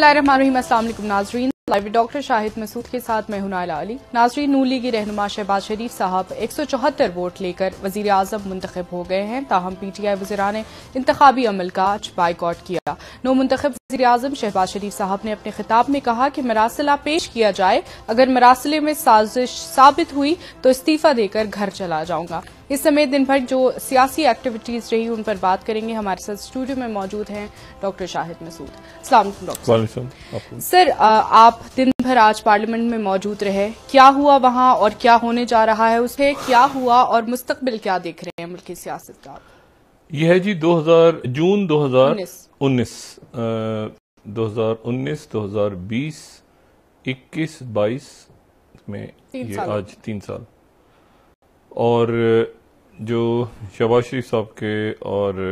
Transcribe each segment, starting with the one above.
बसमिल नाजरीन live doctor Shahid Masood के साथ मैं हुनाला अली नाजरीन नू की रहनुमा शहबाज शरीफ साहब एक सौ चौहत्तर वोट लेकर वजीर आजम मुंतब हो गए हैं ताहम पीटीआई वजरा ने इंतबी अमल का आज बाइकआउट किया नौ मुंतब वजी अजम शहबाज शरीफ साहब ने अपने खिताब में कहा कि मरासला पेश किया जाए अगर मरासले में साजिश साबित हुई तो इस्तीफा देकर घर चला जाऊंगा इस समय दिन भर जो सियासी एक्टिविटीज रही उन पर बात करेंगे हमारे साथ स्टूडियो में मौजूद हैं doctor Shahid Masood doctor sir आप दिन भर आज पार्लियामेंट में मौजूद रहे क्या हुआ वहां और क्या होने जा रहा है उसे क्या हुआ और मुस्तकबिल क्या देख रहे हैं मुल्की सियासत का यह है जी 2000 जून 2019 हजार उन्नीस 2019 2020 21 में ये आज तीन साल और जो शहबाज शरीफ साहब के और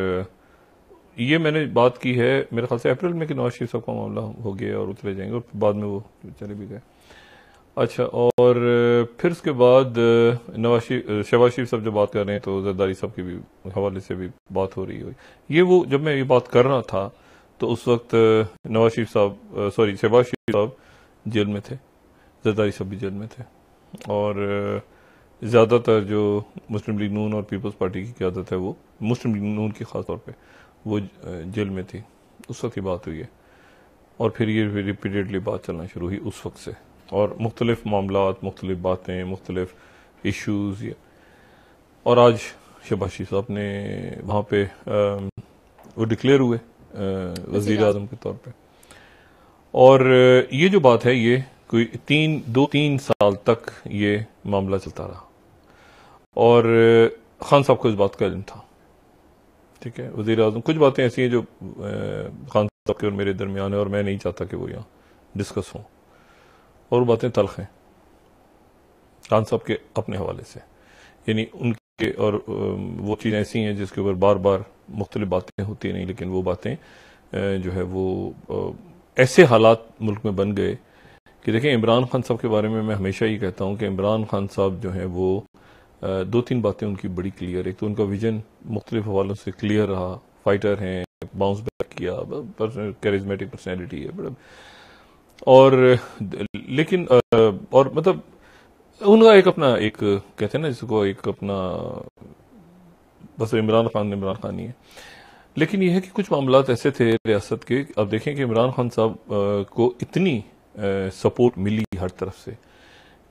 ये मैंने बात की है मेरे ख्याल से अप्रैल में कि नवाज शरीफ साहब का मामला हो गया और उतरे जाएंगे और बाद में वो चले भी गए अच्छा और फिर उसके बाद नवाज शहबाज शरीफ साहब जब बात कर रहे हैं तो जरदारी साहब के भी हवाले से भी बात हो रही हुई ये वो जब मैं ये बात कर रहा था तो उस वक्त नवाज शरीफ साहब सॉरी शहबाज शरीफ साहब जेल में थे जरदारी साहब भी जेल में थे और ज़्यादातर जो मुस्लिम लीग नून और पीपल्स पार्टी की क्यादत है वो मुस्लिम लीग नून की ख़ास तौर पर वो जेल में थी उस वक्त की बात हुई है और फिर ये रिपीटेडली बात चलना शुरू हुई उस वक्त से और मुख्तलिफ मामला मुख्तलिफ बातें मुख्तलिफ इशूज़ और आज शबाशी साहब ने वहाँ पे आ, वो डिक्लेयर हुए वजीर अजम के तौर पर और ये जो बात है ये कोई तीन दो तीन साल तक ये मामला चलता रहा और खान साहब को इस बात का इलम था ठीक है वजीर अजम कुछ बातें ऐसी हैं जो खान साहब के और मेरे दरमियान है और मैं नहीं चाहता कि वो यहाँ डिस्कस हों और बातें तलख हैं खान साहब के अपने हवाले से यानी उनके और वो चीज़ें ऐसी हैं जिसके ऊपर बार बार मुख्तलिफ बातें होती नहीं लेकिन वो बातें जो है वो ऐसे हालात मुल्क में बन गए कि देखें इमरान खान साहब के बारे में मैं हमेशा ही कहता हूँ कि इमरान खान साहब जो है वो दो तीन बातें उनकी बड़ी क्लियर एक तो उनका विजन मुख्तलिफ हवालों से क्लियर रहा फाइटर हैं बाउंस बैक किया कैरिज्मेटिक पर्सनैलिटी है बड़ा और लेकिन और मतलब उनका एक अपना एक कहते हैं ना जिसको एक अपना बस इमरान खान इमरान खान ही है लेकिन यह है कि कुछ मामला ऐसे थे रियासत के अब देखें कि इमरान खान साहब को इतनी सपोर्ट मिली हर तरफ से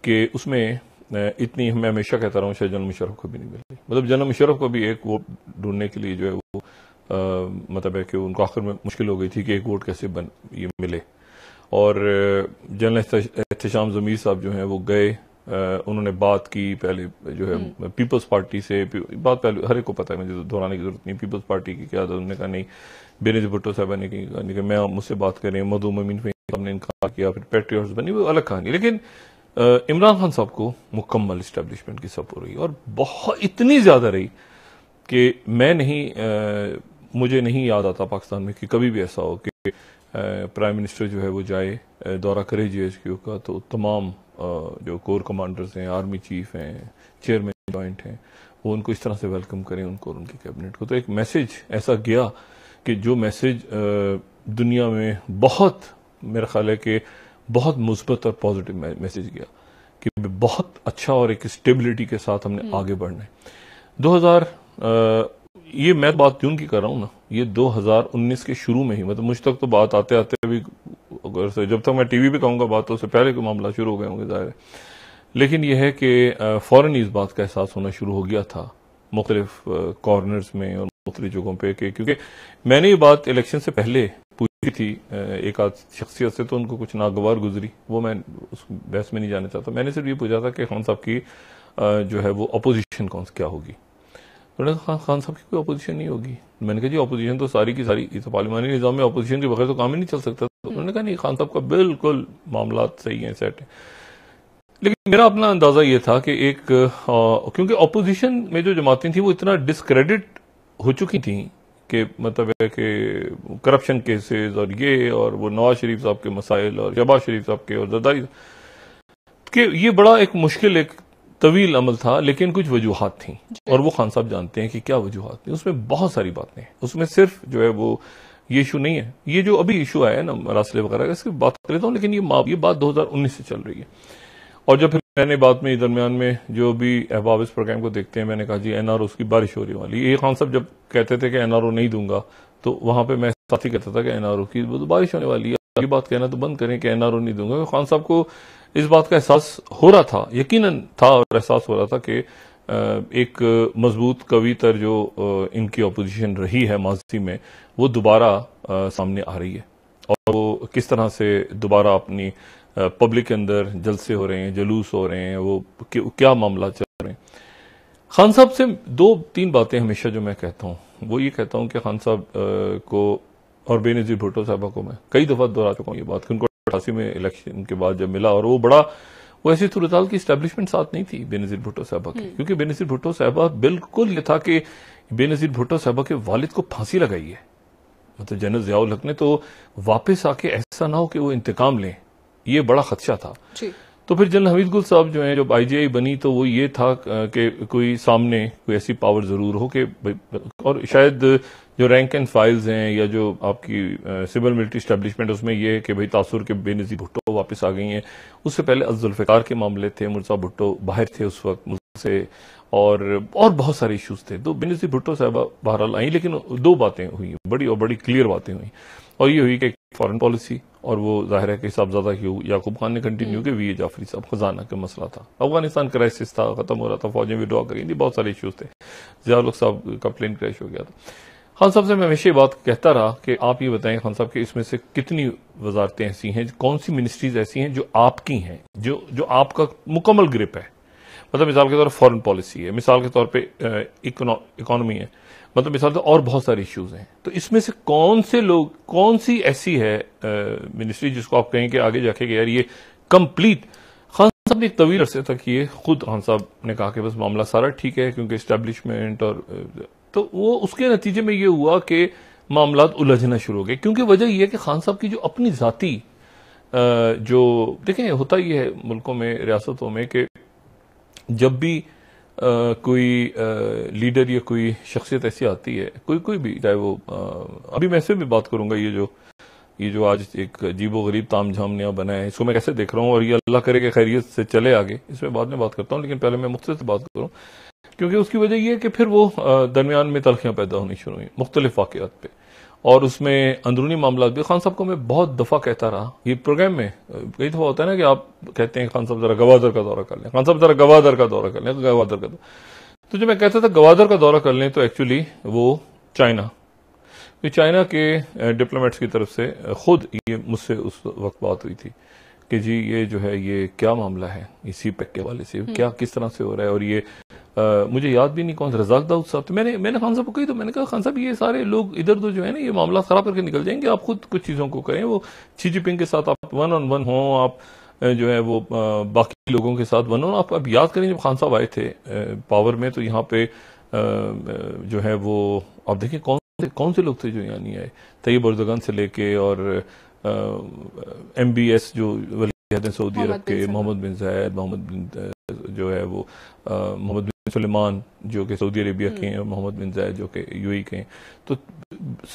कि उसमें इतनी मैं हमेशा कहता रहा हूँ शायद जन्म मुशरफ को भी नहीं मिली मतलब जन्म मुशरफ को भी एक वोट ढूंढने के लिए जो है वो आ, मतलब है कि उनको आखिर में मुश्किल हो गई थी कि एक वोट कैसे बन ये मिले और जनरल एहतशाम जमीर साहब जो है वो गए उन्होंने बात की पहले जो है हम्म। पीपल्स पार्टी से बात पहले हर एक को पता है मुझे तो दोहराने की जरूरत नहीं पीपल्स पार्टी की क्या उन्होंने कहा नहीं बेनज भुट्टो साहब ने कहा मैं मुझसे बात करें मधु ममिन ने इनकार किया फिर पेट्रियट्स बनी वो अलग कहानी लेकिन इमरान खान साहब को मुकम्मल इस्टेब्लिशमेंट की सपोर्ट रही और बहुत इतनी ज़्यादा रही कि मैं नहीं आ, मुझे नहीं याद आता पाकिस्तान में कि कभी भी ऐसा हो कि प्राइम मिनिस्टर जो है वो जाए दौरा करे जे क्यू का तो तमाम आ, जो कोर कमांडर्स हैं आर्मी चीफ हैं चेयरमैन ज्वाइंट हैं वो उनको इस तरह से वेलकम करें उनको और उनकी कैबिनेट को तो एक मैसेज ऐसा गया कि जो मैसेज दुनिया में बहुत मेरा ख्याल है कि बहुत मुस्बत और पॉजिटिव मैसेज गया कि बहुत अच्छा और एक स्टेबिलिटी के साथ हमने हम्म। आगे बढ़ना है दो हजार ये मैं बात क्यों की कर रहा हूं ना ये 2019 के शुरू में ही मतलब मुझ तक तो बात आते आते भी अगर से जब तक मैं टीवी पे कहूंगा बात तो उससे पहले का मामला शुरू हो गए होंगे जाहिर है लेकिन यह है कि फ़ौरन इस बात का एहसास होना शुरू हो गया था मुख्तलिफ कॉर्नर्स में और मुख्तलि जगहों पर क्योंकि मैंने ये बात इलेक्शन से पहले दोस्ती थी एक आध शख्सियत से तो उनको कुछ नागवार गुजरी वो मैं उस बहस में नहीं जाना चाहता मैंने सिर्फ ये पूछा था कि खान साहब की जो है वो अपोजिशन कौन क्या होगी तो उन्होंने तो खान खान साहब की कोई अपोजिशन नहीं होगी मैंने कहा जी अपोजिशन तो सारी की सारी इस तो पार्लिमानी निज़ाम में अपोजिशन के बगैर तो काम ही नहीं चल सकता तो उन्होंने कहा नहीं खान साहब का बिल्कुल मामला सही है सेट है लेकिन मेरा अपना अंदाज़ा यह था कि एक क्योंकि अपोजिशन में जो जमातें थी वो इतना डिसक्रेडिट हो चुकी थी के मतलब है कि करप्शन केसेस और ये और वो नवाज शरीफ साहब के मसाइल और शहबाज शरीफ साहब के और जदाई कि ये बड़ा एक मुश्किल एक तवील अमल था लेकिन कुछ वजूहत थी और वो खान साहब जानते हैं कि क्या वजूहत थी उसमें बहुत सारी बातें हैं उसमें सिर्फ जो है वो ये इशू नहीं है ये जो अभी इशू आया है ना रास्ते वगैरह इसकी बात कर लेता हूँ लेकिन ये ये बात दो से चल रही है और जब फिर मैंने बाद में दरमियान में जो भी अहबाब इस प्रोग्राम को देखते हैं मैंने कहा जी एन उसकी की बारिश हो रही वाली ये खान साहब जब कहते थे कि एनआरओ ओ नहीं दूंगा तो वहां पर मैं साथ ही कहता था कि एनआरओ की तो बारिश होने वाली है ये बात कहना तो बंद करें कि एन आर ओ नहीं दूंगा खान साहब को इस बात का एहसास हो रहा था यकीन था और एहसास हो रहा था कि एक मजबूत कविता जो इनकी अपोजिशन रही है माजी में वो दोबारा सामने आ रही है और वो किस तरह से दोबारा अपनी पब्लिक के अंदर जलसे हो रहे हैं जलूस हो रहे हैं वो क्या मामला चल रहे हैं खान साहब से दो तीन बातें हमेशा जो मैं कहता हूँ वो ये कहता हूँ कि खान साहब को और बेनजीर भुट्टो साहबा को मैं कई दफ़ा दोहरा चुका हूँ ये बात उनको अठासी में इलेक्शन के बाद जब मिला और वो बड़ा वो ऐसी सूरताल की स्टैब्लिशमेंट साथ नहीं थी बेनजीर भुट्टो साहबा की हम्म। क्योंकि बेनजीर भुट्टो साहबा बिल्कुल ये था कि बेनजीर भुट्टो साहबा के वालिद को फांसी लगाई है मतलब जनरल जियाउल हक ने तो वापस आके ऐसा ना हो कि वो इंतकाम लें ये बड़ा खदशा था तो फिर जनरल हमीद गुल साहब जो है जब आईजीआई बनी तो वो ये था कि कोई सामने कोई ऐसी पावर ज़रूर हो कि और शायद जो रैंक एंड फाइल्स हैं या जो आपकी सिविल मिलिट्री स्टैब्लिशमेंट उसमें यह है कि भाई तासुर के बेनजी भुट्टो वापस आ गई हैं उससे पहले अजुल्फ़िकार के मामले थे मुर्जा भुट्टो बाहर थे उस वक्त से और और बहुत सारे इश्यूज थे तो बेनजी भुट्टो साहबा बहरहाल आई लेकिन दो बातें हुई बड़ी और बड़ी क्लियर बातें हुई और ये हुई कि फॉरेन पॉलिसी और वो जाहिर है कि साहबजादा याकूब खान ने कंटिन्यू के वी ए जाफरी साहब खजाना का मसला था अफगानिस्तान क्राइसिस था खत्म हो रहा था फौजें विड्रॉ करी थी बहुत सारे इश्यूज थे जियालुक साहब का प्लेन क्रैश हो गया था खान साहब से मैं हमेशा बात कहता रहा कि आप ये बताएं खान साहब कि इसमें से कितनी वजारतें ऐसी हैं कौन सी मिनिस्ट्रीज ऐसी हैं जो आपकी हैं जो जो आपका मुकम्मल ग्रिप है मतलब मिसाल के तौर पर फॉरन पॉलिसी है मिसाल के तौर पर इकोनॉमी है मतलब मिसाल तो और बहुत सारे इश्यूज हैं तो इसमें से कौन से लोग कौन सी ऐसी है मिनिस्ट्री जिसको आप कहें कि आगे जाके यार ये कंप्लीट खान साहब ने एक तवील अरसे तक ये खुद खान साहब ने कहा कि बस मामला सारा ठीक है क्योंकि इस्टेब्लिशमेंट और तो वो उसके नतीजे में ये हुआ कि मामला उलझना शुरू हो गए क्योंकि वजह यह है कि खान साहब की जो अपनी जाति जो देखें होता ही है मुल्कों में रियासतों में कि जब भी कोई लीडर या कोई शख्सियत ऐसी आती है कोई कोई भी चाहे वो अभी मैं भी बात करूंगा ये जो ये जो आज एक जीबो गरीब ताम झाम नया बना है इसको मैं कैसे देख रहा हूँ और ये अल्लाह करे के खैरियत से चले आगे इसमें बाद में बात करता हूँ लेकिन पहले मैं मुख्तर से बात करूँ क्योंकि उसकी वजह यह है कि फिर वो दरमियान में तलखियां पैदा होनी शुरू हुई मुख्तलिफ वाकत पर और उसमें अंदरूनी मामला भी खान साहब को मैं बहुत दफ़ा कहता रहा ये प्रोग्राम में कई दफ़ा होता है ना कि आप कहते हैं खान साहब ज़रा गवादर का दौरा कर लें खान साहब ज़रा गवादर का दौरा कर लें तो गवादर का तो जब मैं कहता था गवादर का दौरा कर लें तो एक्चुअली वो चाइना तो चाइना के डिप्लोमेट्स की तरफ से खुद ये मुझसे उस वक्त बात हुई थी कि जी ये जो है ये क्या मामला है इसी पैक के हवाले से हम्म। क्या किस तरह से हो रहा है और ये मुझे याद भी नहीं कौन सा रजाक दाऊद साहब तो मैंने मैंने खान साहब को कही तो मैंने कहा खान साहब ये सारे लोग इधर उधर तो जो है ना ये मामला ख़राब करके निकल जाएंगे आप खुद कुछ चीज़ों को करें वो जी पिंग के साथ आप वन ऑन वन हों आप जो है वो बाकी लोगों के साथ वन ऑन आप अब याद करें जब खान साहब आए थे पावर में तो यहाँ पे जो है वो आप देखें कौन से कौन से लोग थे जो यहाँ नहीं आए तयब अर्जगन से लेके और एम बी एस जो वली सऊदी अरब के मोहम्मद बिन जैद मोहम्मद बिन जो है वो मोहम्मद सलेमान जो कि सऊदी अरेबिया के हैं हम्म। मोहम्मद बिन जैद जो कि यूएई के हैं तो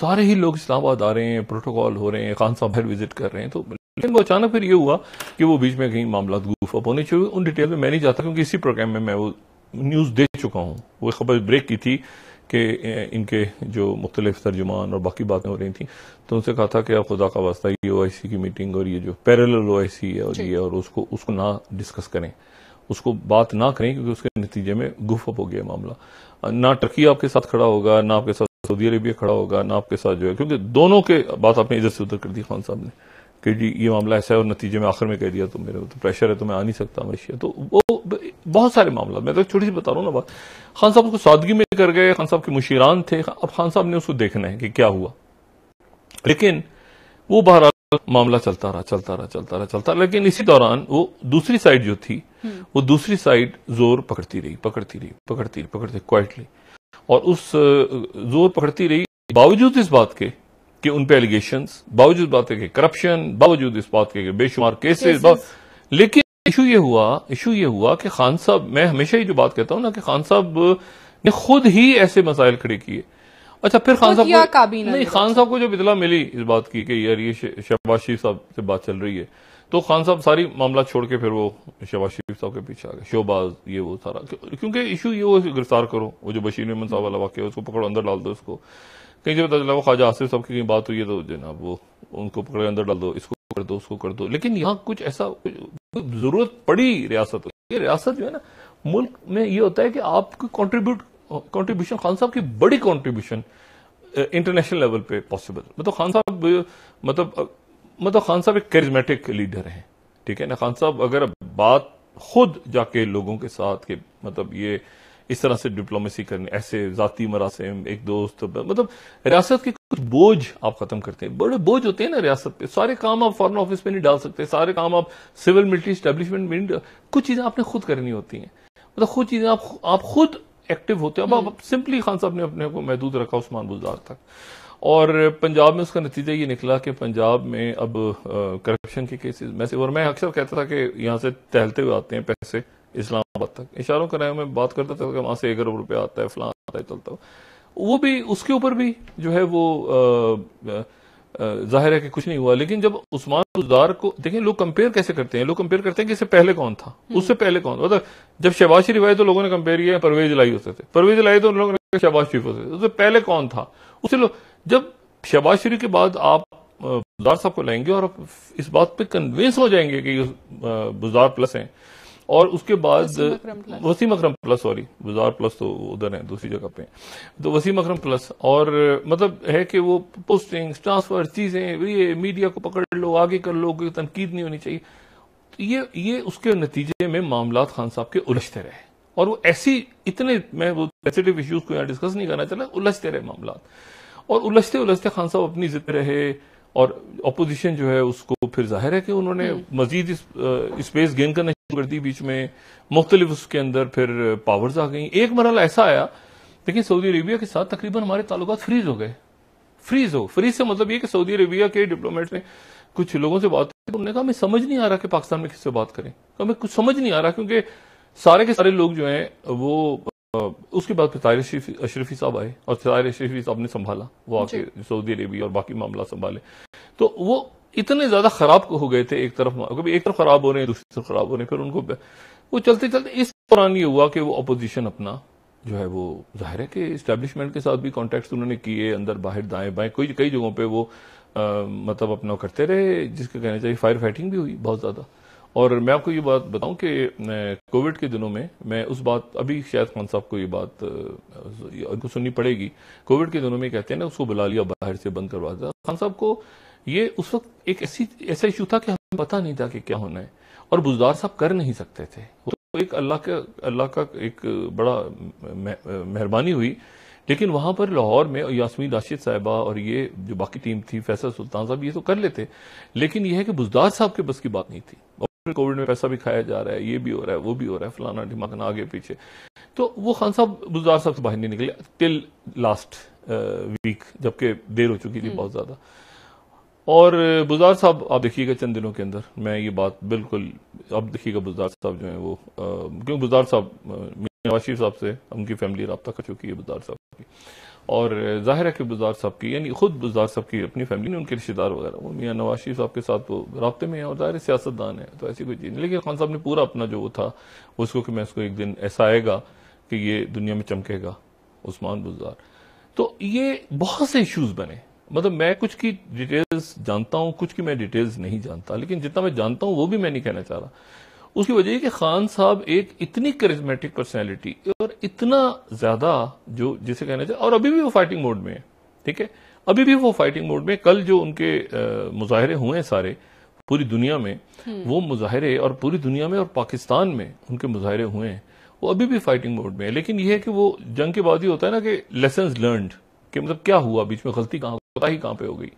सारे ही लोग इस्लामाबाद आ रहे हैं प्रोटोकॉल हो रहे हैं खान साहब हर विजिट कर रहे हैं तो लेकिन वो अचानक फिर ये हुआ कि वो बीच में कहीं मामला गुफा अप होने चाहिए उन डिटेल में मैं नहीं चाहता क्योंकि इसी प्रोग्राम में मैं वो न्यूज़ दे चुका हूँ वो खबर ब्रेक की थी कि इनके जो मुख्तलिफ तर्जुमान और बाकी बातें हो रही थी तो उनसे कहा था कि आप खुदा का वास्ता ये ओ आई सी की मीटिंग और ये जो पैरल ओ आई सी है और ये और उसको उसको ना डिस्कस करें उसको बात ना करें क्योंकि उसके नतीजे में गुफ अप हो गया मामला ना टर्की आपके साथ खड़ा होगा ना आपके साथ सऊदी अरेबिया खड़ा होगा ना आपके साथ जो है क्योंकि दोनों के बात आपने इधर से उधर कर दी खान साहब ने कि जी ये मामला ऐसा है और नतीजे में आखिर में कह दिया तो मेरे को तो प्रेशर है तो मैं आ नहीं सकता मशिया तो वो बहुत सारे मामला मैं तो छोटी सी बता रहा हूँ ना बात खान साहब उसको सादगी में कर गए खान साहब के मुशीरान थे अब खान साहब ने उसको देखना है कि क्या हुआ लेकिन वो बहरहाल मामला चलता रहा चलता रहा चलता रहा चलता लेकिन इसी दौरान वो दूसरी साइड जो थी वो दूसरी साइड जोर पकड़ती रही पकड़ती रही पकड़ती रही पकड़ती क्वाइटली और उस जोर पकड़ती रही बावजूद इस बात के कि उन पे एलिगेशन बावजूद बात के करप्शन बावजूद इस बात के बेशुमार केसेस लेकिन इशू ये हुआ इशू ये हुआ कि खान साहब मैं हमेशा ही जो बात कहता हूं ना कि खान साहब ने खुद ही ऐसे मसाइल खड़े किए अच्छा फिर खान साहब नहीं खान साहब को जब इतला मिली इस बात की कि यार ये शहबाज शरीफ साहब से बात चल रही है तो खान साहब सारी मामला छोड़ के फिर वो शहबाज शरीफ साहब के पीछे आ गए शोबाज ये वो सारा क्योंकि इशू ये वो गिरफ्तार करो वो जो बशीर मेमन साहब वाला वाक्य है उसको पकड़ो अंदर डाल दो उसको कहीं जब पता चला वो ख्वाजा आसिफ साहब की बात हुई है तो जनाब वो उनको पकड़े अंदर डाल दो इसको कर दो उसको कर दो लेकिन यहाँ कुछ ऐसा जरूरत पड़ी रियासत रियासत जो है ना मुल्क में ये होता है कि आप कंट्रीब्यूट कॉन्ट्रीब्यूशन खान साहब की बड़ी कॉन्ट्रीब्यूशन इंटरनेशनल लेवल पे पॉसिबल मतलब खान साहब मतलब मतलब खान साहब एक करिज्मेटिक लीडर हैं ठीक है ना खान साहब अगर बात खुद जाके लोगों के साथ के मतलब ये इस तरह से डिप्लोमेसी करने ऐसे जाती मरासम एक दोस्त मतलब रियासत के कुछ बोझ आप खत्म करते हैं बड़े बोझ होते हैं ना रियासत पे सारे काम आप फॉरन ऑफिस में नहीं डाल सकते सारे काम आप सिविल मिलिट्री स्टेब्लिशमेंट में कुछ चीजें आपने खुद करनी होती हैं मतलब खुद चीजें आप आप खुद एक्टिव होते हैं अब हम्म। अब सिंपली खान साहब ने अपने को महदूद रखा उस्मान बुजार तक और पंजाब में उसका नतीजा ये निकला कि पंजाब में अब करप्शन के केसेस मैसे और मैं अक्सर कहता था कि यहाँ से टहलते हुए आते हैं पैसे इस्लामाबाद तक इशारों कराया मैं बात करता था कि से एक अरब रुपया आता है फलाना आता है चलता वो भी उसके ऊपर भी जो है वो आ, आ, जाहिर है कि कुछ नहीं हुआ लेकिन जब उस्मान गुजार को देखें लोग कंपेयर कैसे करते हैं लोग कंपेयर करते हैं कि इससे पहले कौन था हम्म। उससे पहले कौन मतलब जब शहबाज शरीफ आए तो लोगों ने कंपेयर किया परवेज लाई होते थे परवेज लाई तो उन लोगों ने शहबाज शरीफ होते थे उससे पहले कौन था उससे लोग जब शहबाज शरीफ के बाद आप बुजार साहब को लेंगे और आप इस बात पर कन्विंस हो जाएंगे कि बुजार प्लस हैं और उसके बाद वसीम अकरम प्लस सॉरी बाजार प्लस तो उधर है दूसरी जगह पे तो वसीम अकरम प्लस और मतलब है कि वो पोस्टिंग ट्रांसफर चीजें ये मीडिया को पकड़ लो आगे कर लो कोई तनकीद नहीं होनी चाहिए तो ये ये उसके नतीजे में मामला खान साहब के उलझते रहे और वो ऐसी इतने मैं वो सेंसिटिव इश्यूज को यहाँ डिस्कस नहीं करना चाहता उलझते रहे मामला और उलझते उलझते खान साहब अपनी जिद रहे और अपोजिशन जो है उसको फिर जाहिर है कि उन्होंने हम्म। मजीद इस, स्पेस गेन करना शुरू कर दी बीच में मुख्तलिफ उसके अंदर फिर पावर्स आ गई एक मरल ऐसा आया देखिए सऊदी अरेबिया के साथ तकरीबन हमारे ताल्लुका फ्रीज हो गए फ्रीज हो फ्रीज से मतलब ये कि सऊदी अरेबिया के डिप्लोमेट ने कुछ लोगों से बात की उन्होंने कहा हमें समझ नहीं आ रहा कि पाकिस्तान में किससे बात करें हमें कुछ समझ नहीं आ रहा क्योंकि सारे के सारे लोग जो हैं वो उसके बाद फिर ताहिर अशरफी साहब आए और ताहिर अशरफी साहब ने संभाला वो आके सऊदी अरेबिया और बाकी मामला संभाले तो वो इतने ज्यादा खराब हो गए थे एक तरफ कभी एक तरफ खराब हो रहे हैं दूसरी तरफ खराब हो रहे हैं फिर उनको वो चलते चलते इस दौरान ये हुआ कि वो अपोजिशन अपना जो है वो जाहिर है कि स्टैब्लिशमेंट के साथ भी कॉन्टेक्ट उन्होंने किए अंदर बाहर दाएं बाएं कई कई जगहों पर वो आ, मतलब अपना करते रहे जिसके कहना चाहिए फायर फाइटिंग भी हुई बहुत ज्यादा और मैं आपको ये बात बताऊं कि कोविड के दिनों में मैं उस बात अभी शायद खान साहब को ये बात उनको सुननी पड़ेगी कोविड के दिनों में कहते हैं ना उसको बुला लिया बाहर से बंद करवा दिया खान साहब को ये उस वक्त एक ऐसी ऐसा इशू था कि हमें पता नहीं था कि क्या होना है और बुजदार साहब कर नहीं सकते थे तो एक अल्लाह का अल्लाह का एक बड़ा मेहरबानी हुई लेकिन वहां पर लाहौर में यासमी राशिद साहिबा और ये जो बाकी टीम थी फैसल सुल्तान साहब ये तो कर लेते लेकिन यह है कि बुजदार साहब के बस की बात नहीं थी कोविड में पैसा भी खाया जा रहा है ये भी हो रहा है वो भी हो रहा है फलाना ढिमाकना आगे पीछे तो वो खान साहब बुजार साहब से बाहर नहीं निकले टिल लास्ट वीक जबकि देर हो चुकी थी हम्म। बहुत ज्यादा और बुजार साहब आप देखिएगा चंद दिनों के अंदर मैं ये बात बिल्कुल अब देखिएगा बुजार साहब जो है वो क्योंकि बुजार साहब नवाज शरीफ साहब से उनकी फैमिली रबता कर चुकी है बुजार साहब की और जाहिर है कि बुजार साहब की यानी खुद बुजार साहब की अपनी फैमिली ने उनके रिश्तेदार वगैरह वो मियाँ नवाज शरीफ साहब के साथ वो रबते में है और जाहिर सियासतदान है तो ऐसी कोई चीज़ नहीं लेकिन खान साहब ने पूरा अपना जो वो था उसको कि मैं उसको एक दिन ऐसा आएगा कि ये दुनिया में चमकेगा उस्मान बुजार तो ये बहुत से इशूज़ बने मतलब मैं कुछ की डिटेल्स जानता हूँ कुछ की मैं डिटेल्स नहीं जानता लेकिन जितना मैं जानता हूँ वो भी मैं नहीं कहना चाह रहा उसकी वजह कि खान साहब एक इतनी करिज्मेटिक पर्सनैलिटी और इतना ज्यादा जो जिसे कहना चाहिए और अभी भी वो फाइटिंग मोड में है ठीक है अभी भी वो फाइटिंग मोड में कल जो उनके मुजाहरे हुए हैं सारे पूरी दुनिया में हम्म। वो मुजाहरे और पूरी दुनिया में और पाकिस्तान में उनके मुजाहरे हुए हैं वो अभी भी फाइटिंग मोड में है लेकिन यह है कि वो जंग के बाद ही होता है ना कि लेसन लर्न कि मतलब क्या हुआ बीच में गलती कहां पता ही कहाँ पे हो गई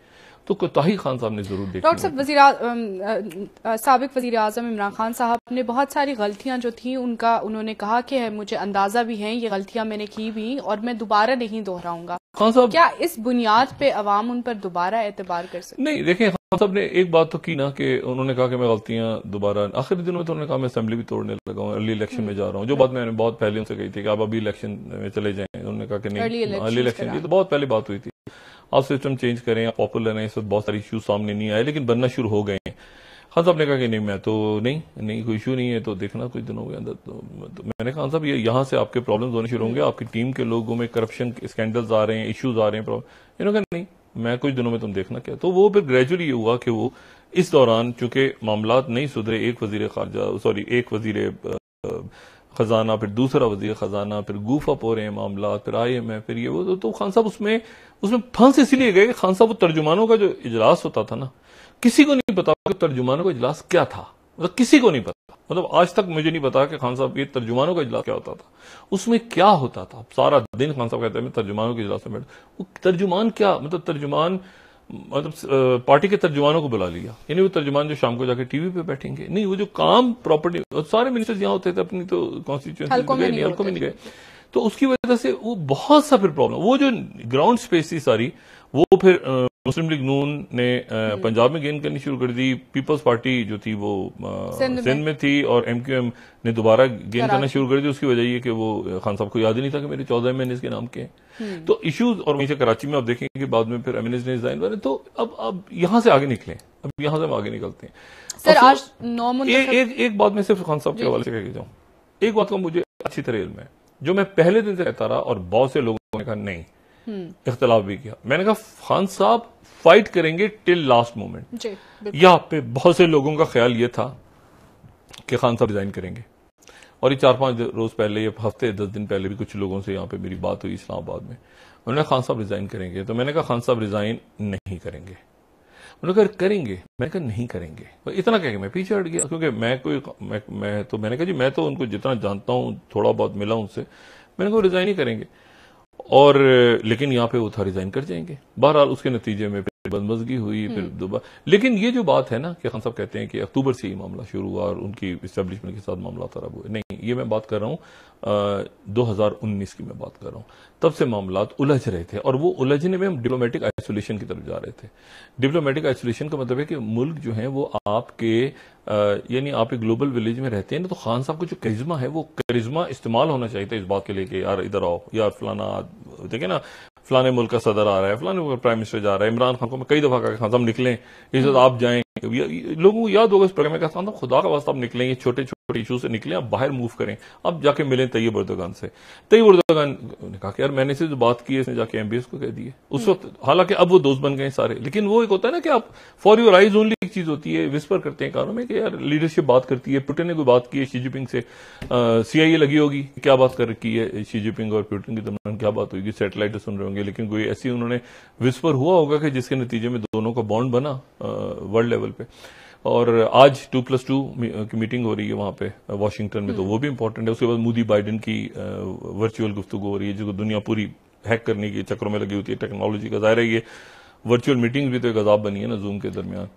तो कोताही खान साहब ने जरूर देखा डॉक्टर साहब सबक वजी अजम इमरान खान साहब ने बहुत सारी गलतियां जो थी उनका उन्होंने कहा कि मुझे अंदाजा भी है ये गलतियां मैंने की भी और मैं दोबारा नहीं दोहराऊंगा खान साहब क्या इस बुनियाद पे अवाम उन पर दोबारा एतबार कर सकते नहीं देखें खान साहब ने एक बात तो की ना कि उन्होंने कहा कि मैं गलतियां दोबारा आखिरी दिनों में तो उन्होंने कहा मैं असेंबली भी तोड़ने लगा हूँ अर्ली इलेक्शन में जा रहा हूँ जो हम्म। बात मैंने बहुत पहले उनसे कही थी कि आप अभी इलेक्शन में चले जाए उन्होंने कहा कि नहीं अर्ली इलेक्शन की तो बहुत पहले बात हुई थी आप सिस्टम चेंज करें आप पॉपुलर हैं इस वक्त बहुत सारे इश्यू सामने नहीं आए लेकिन बनना शुरू हो गए हैं खान साहब ने कहा कि नहीं मैं तो नहीं नहीं कोई इशू नहीं है तो देखना कुछ दिनों के अंदर तो, तो मैंने खान साहब ये यहाँ से आपके प्रॉब्लम होने शुरू होंगे आपकी टीम के लोगों में करप्शन स्कैंडल्स आ रहे हैं इश्यूज आ रहे हैं प्रॉब्लम इन्होंने कहा नहीं मैं कुछ दिनों में तुम देखना क्या तो वो फिर ग्रेजुअली ये हुआ कि वो इस दौरान चूंकि मामला नहीं सुधरे एक वजीर खारजा सॉरी एक वजीर ख़जाना फिर दूसरा वजीर ख़जाना फिर गूफा पोरे मामला फिर आई एम ए फिर ये वो तो, तो खान साहब उसमें उसमें फंस इसलिए गए कि खान साहब वो तर्जुमानों का जो इजलास होता था ना किसी को नहीं पता कि तर्जुमानों का इजलास क्या था मतलब किसी को नहीं पता मतलब आज तक मुझे नहीं पता कि खान साहब ये तर्जुमानों का इजलास क्या होता था उसमें क्या होता था सारा दिन खान साहब कहते हैं तर्जुमानों के इजलास में बैठा वो तर्जुमान क्या मतलब तर्जुमान मतलब पार्टी के तर्जुमानों को बुला लिया यानी वो तर्जुमान जो शाम को जाकर टीवी पे बैठेंगे नहीं वो जो काम प्रॉपर्टी सारे मिनिस्टर्स यहाँ होते थे अपनी तो कॉन्स्टिट्यूंसी तो नहीं हल्कों में नहीं गए तो उसकी वजह से वो बहुत सा फिर प्रॉब्लम वो जो ग्राउंड स्पेस थी सारी वो फिर आ, मुस्लिम लीग नून ने पंजाब हम्म। में गेन करनी शुरू कर दी पीपल्स पार्टी जो थी वो सिंध में।, थी और एमक्यूएम ने दोबारा गेन करना शुरू कर दी उसकी वजह यह कि वो खान साहब को याद ही नहीं था कि मेरे चौदह महीने के नाम के हैं हम्म। तो इश्यूज और वहीं से कराची में आप देखेंगे कि बाद में फिर एम ने डिजाइन बने तो अब अब यहां से आगे निकले अब यहां से हम आगे निकलते हैं सर आज एक, बात मैं सिर्फ खान साहब के हवाले से कहकर जाऊँ एक बात का मुझे अच्छी तरह में जो मैं पहले दिन से कहता रहा और बहुत से लोगों ने कहा नहीं हम्म। इख्तलाफ भी किया मैंने कहा खान साहब फाइट करेंगे टिल लास्ट मोमेंट यहाँ पे बहुत से लोगों का ख्याल ये था कि खान साहब रिजाइन करेंगे और ये चार पांच रोज पहले या हफ्ते दस दिन पहले भी कुछ लोगों से यहाँ पे मेरी बात हुई इस्लामाबाद में उन्होंने खान साहब रिजाइन करेंगे तो मैंने कहा खान साहब रिजाइन नहीं करेंगे उन्होंने कहा करेंगे मैंने कहा नहीं करेंगे और इतना कह के मैं पीछे हट गया क्योंकि मैं कोई मैं, मैं तो मैंने कहा जी मैं तो उनको जितना जानता हूं थोड़ा बहुत मिला उनसे मैंने कहा रिजाइन ही करेंगे और लेकिन यहाँ पे वो था रिजाइन कर जाएंगे बहरहाल उसके नतीजे में बदमजगी हुई फिर हम्म। दोबारा लेकिन ये जो बात है ना कि खान साहब कहते हैं कि अक्टूबर से ही मामला शुरू हुआ और उनकी इस्टेब्लिशमेंट के साथ मामला खराब हुए नहीं ये मैं बात कर रहा हूँ दो हजार उन्नीस की मैं बात कर रहा हूँ तब से मामला उलझ रहे थे और वो उलझने में डिप्लोमेटिक आइसोलेशन की तरफ जा रहे थे डिप्लोमेटिक आइसोलेशन का मतलब है कि मुल्क जो है वो आपके यानी आप एक ग्लोबल विलेज में रहते हैं ना तो खान साहब का जो करिज्मा है वो करिज्मा इस्तेमाल होना चाहिए था इस बात के लिए कि यार इधर आओ यार फलाना देखे ना फलाने मुल्क का सदर आ रहा है फलाने मुल्क प्राइम मिनिस्टर जा रहा है इमरान खान को मैं कई दफा कहा खान हाँ, साहब निकलें इस आप जाएं लोगों को याद होगा इस प्रोग्राम में कहता था खुदा का वास्ता आप निकलें ये छोटे छोटे इशू से निकलें आप बाहर मूव करें अब जाके मिलें तैयब उर्दगान से तैयब उर्दगान ने कहा कि यार मैंने से जो बात की है इसने जाके एमबीएस को कह दिए उस वक्त हालांकि अब वो दोस्त बन गए सारे लेकिन वो एक होता है ना कि आप फॉर यूर आइज ओनली एक चीज होती है विस्पर करते हैं कानों में कि यार लीडरशिप बात करती है पुटिन ने कोई बात की है शी जिनपिंग से सीआईए लगी होगी क्या बात कर रखी है शी जिनपिंग और पुटिन के दरमियान क्या बात होगी सेटेलाइट सुन रहे होंगे लेकिन कोई ऐसी उन्होंने विस्पर हुआ होगा कि जिसके नतीजे में दोनों का बॉन्ड बना वर्ल्ड लेवल लेवल पे और आज टू प्लस टू की मीटिंग हो रही है वहां पे वाशिंगटन में तो हम्म। वो भी इम्पोर्टेंट है उसके बाद मोदी बाइडेन की वर्चुअल गुफ्तु हो रही है जिसको दुनिया पूरी हैक करने के चक्रों में लगी होती है टेक्नोलॉजी का जाहिर है ये वर्चुअल मीटिंग भी तो एक अजाब बनी है ना जूम के दरमियान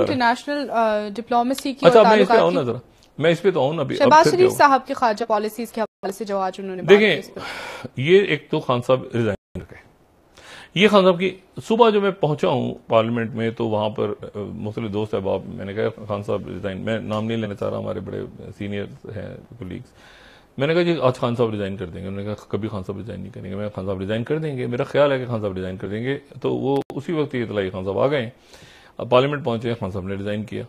इंटरनेशनल डिप्लोमेसी की अच्छा मैं इस पे आऊँ ना जरा मैं इस पे तो आऊँ अभी शहबाज शरीफ साहब की खारजा पॉलिसीज के हवाले से जो उन्होंने देखें ये एक तो खान साहब रिजाइन कर गए ये खान साहब की सुबह जो मैं पहुंचा हूँ पार्लियामेंट में तो वहाँ पर मुख्तलि दोस्त अहबाब मैंने कहा खान साहब रिजाइन मैं नाम नहीं लेना चाह रहा हमारे बड़े सीनियर हैं कोलीग्स मैंने कहा जी आज खान साहब रिजाइन कर देंगे उन्होंने कहा कभी खान साहब रिजाइन नहीं करेंगे मैं खान साहब रिजाइन कर देंगे मेरा ख्याल है कि खान साहब रिजाइन कर देंगे तो वो उसी वक्त ये इतलाई खान साहब आ गए पार्लियामेंट पहुंचे खान साहब ने रिजाइन किया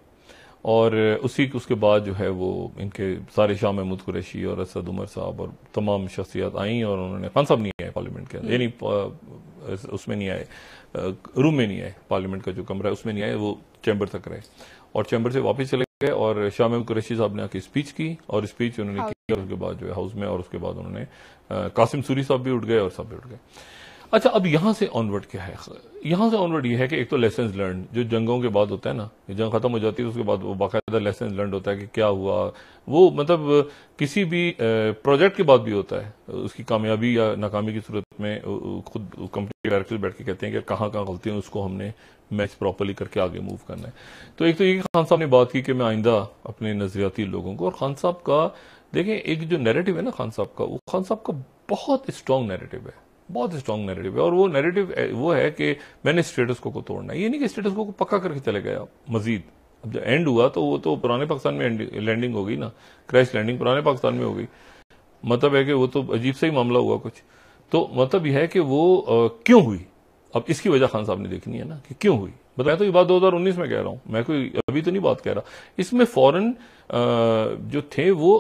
और उसी उसके बाद जो है वो इनके सारे शाह महमूद कुरैशी और असद उमर साहब और तमाम शख्सियात आई और उन्होंने खान साहब नहीं आए पार्लियामेंट के अंदर हम्म। यानी उसमें नहीं आए रूम में नहीं आए पार्लियामेंट का जो कमरा है उसमें नहीं आए वो चैम्बर तक रहे और चैम्बर से वापस चले गए और शाह कुरैशी साहब ने आके स्पीच की और स्पीच उन्होंने की और उसके बाद जो है हाउस में और उसके बाद उन्होंने कासिम सूरी साहब भी उठ गए और सब भी उठ गए अच्छा अब यहाँ से ऑनवर्ड क्या है यहाँ से ऑनवर्ड ये यह है कि एक तो लेसन लर्न जो जंगों के बाद होता है ना जंग खत्म हो जाती है उसके बाद वो बाकायदा लेसन लर्न होता है कि क्या हुआ वो मतलब किसी भी प्रोजेक्ट के बाद भी होता है उसकी कामयाबी या नाकामी की सूरत में खुद कंपनी के डायरेक्टर बैठ के कहते हैं कि कहाँ कहाँ है उसको हमने मैच प्रॉपरली करके आगे मूव करना है तो एक तो ये खान साहब ने बात की कि मैं आइंदा अपने नजरियाती लोगों को और खान साहब का देखें एक जो नेरेटिव है ना खान साहब का वो खान साहब का बहुत स्ट्रॉन्ग नेरेटिव है बहुत स्ट्रांग नैरेटिव है और वो नैरेटिव वो है कि मैंने स्टेटस को, को तोड़ना है ये नहीं कि स्टेटस को, को पक्का करके चले गए मजीद अब जब एंड हुआ तो वो तो पुराने पाकिस्तान में लैंडिंग हो गई ना क्रैश लैंडिंग पुराने पाकिस्तान में हो गई मतलब है कि वो तो अजीब सा ही मामला हुआ कुछ तो मतलब यह है कि वो आ, क्यों हुई अब इसकी वजह खान साहब ने देखनी है ना कि क्यों हुई मतलब मैं तो ये बात 2019 में कह रहा हूं मैं कोई अभी तो नहीं बात कह रहा इसमें फॉरन जो थे वो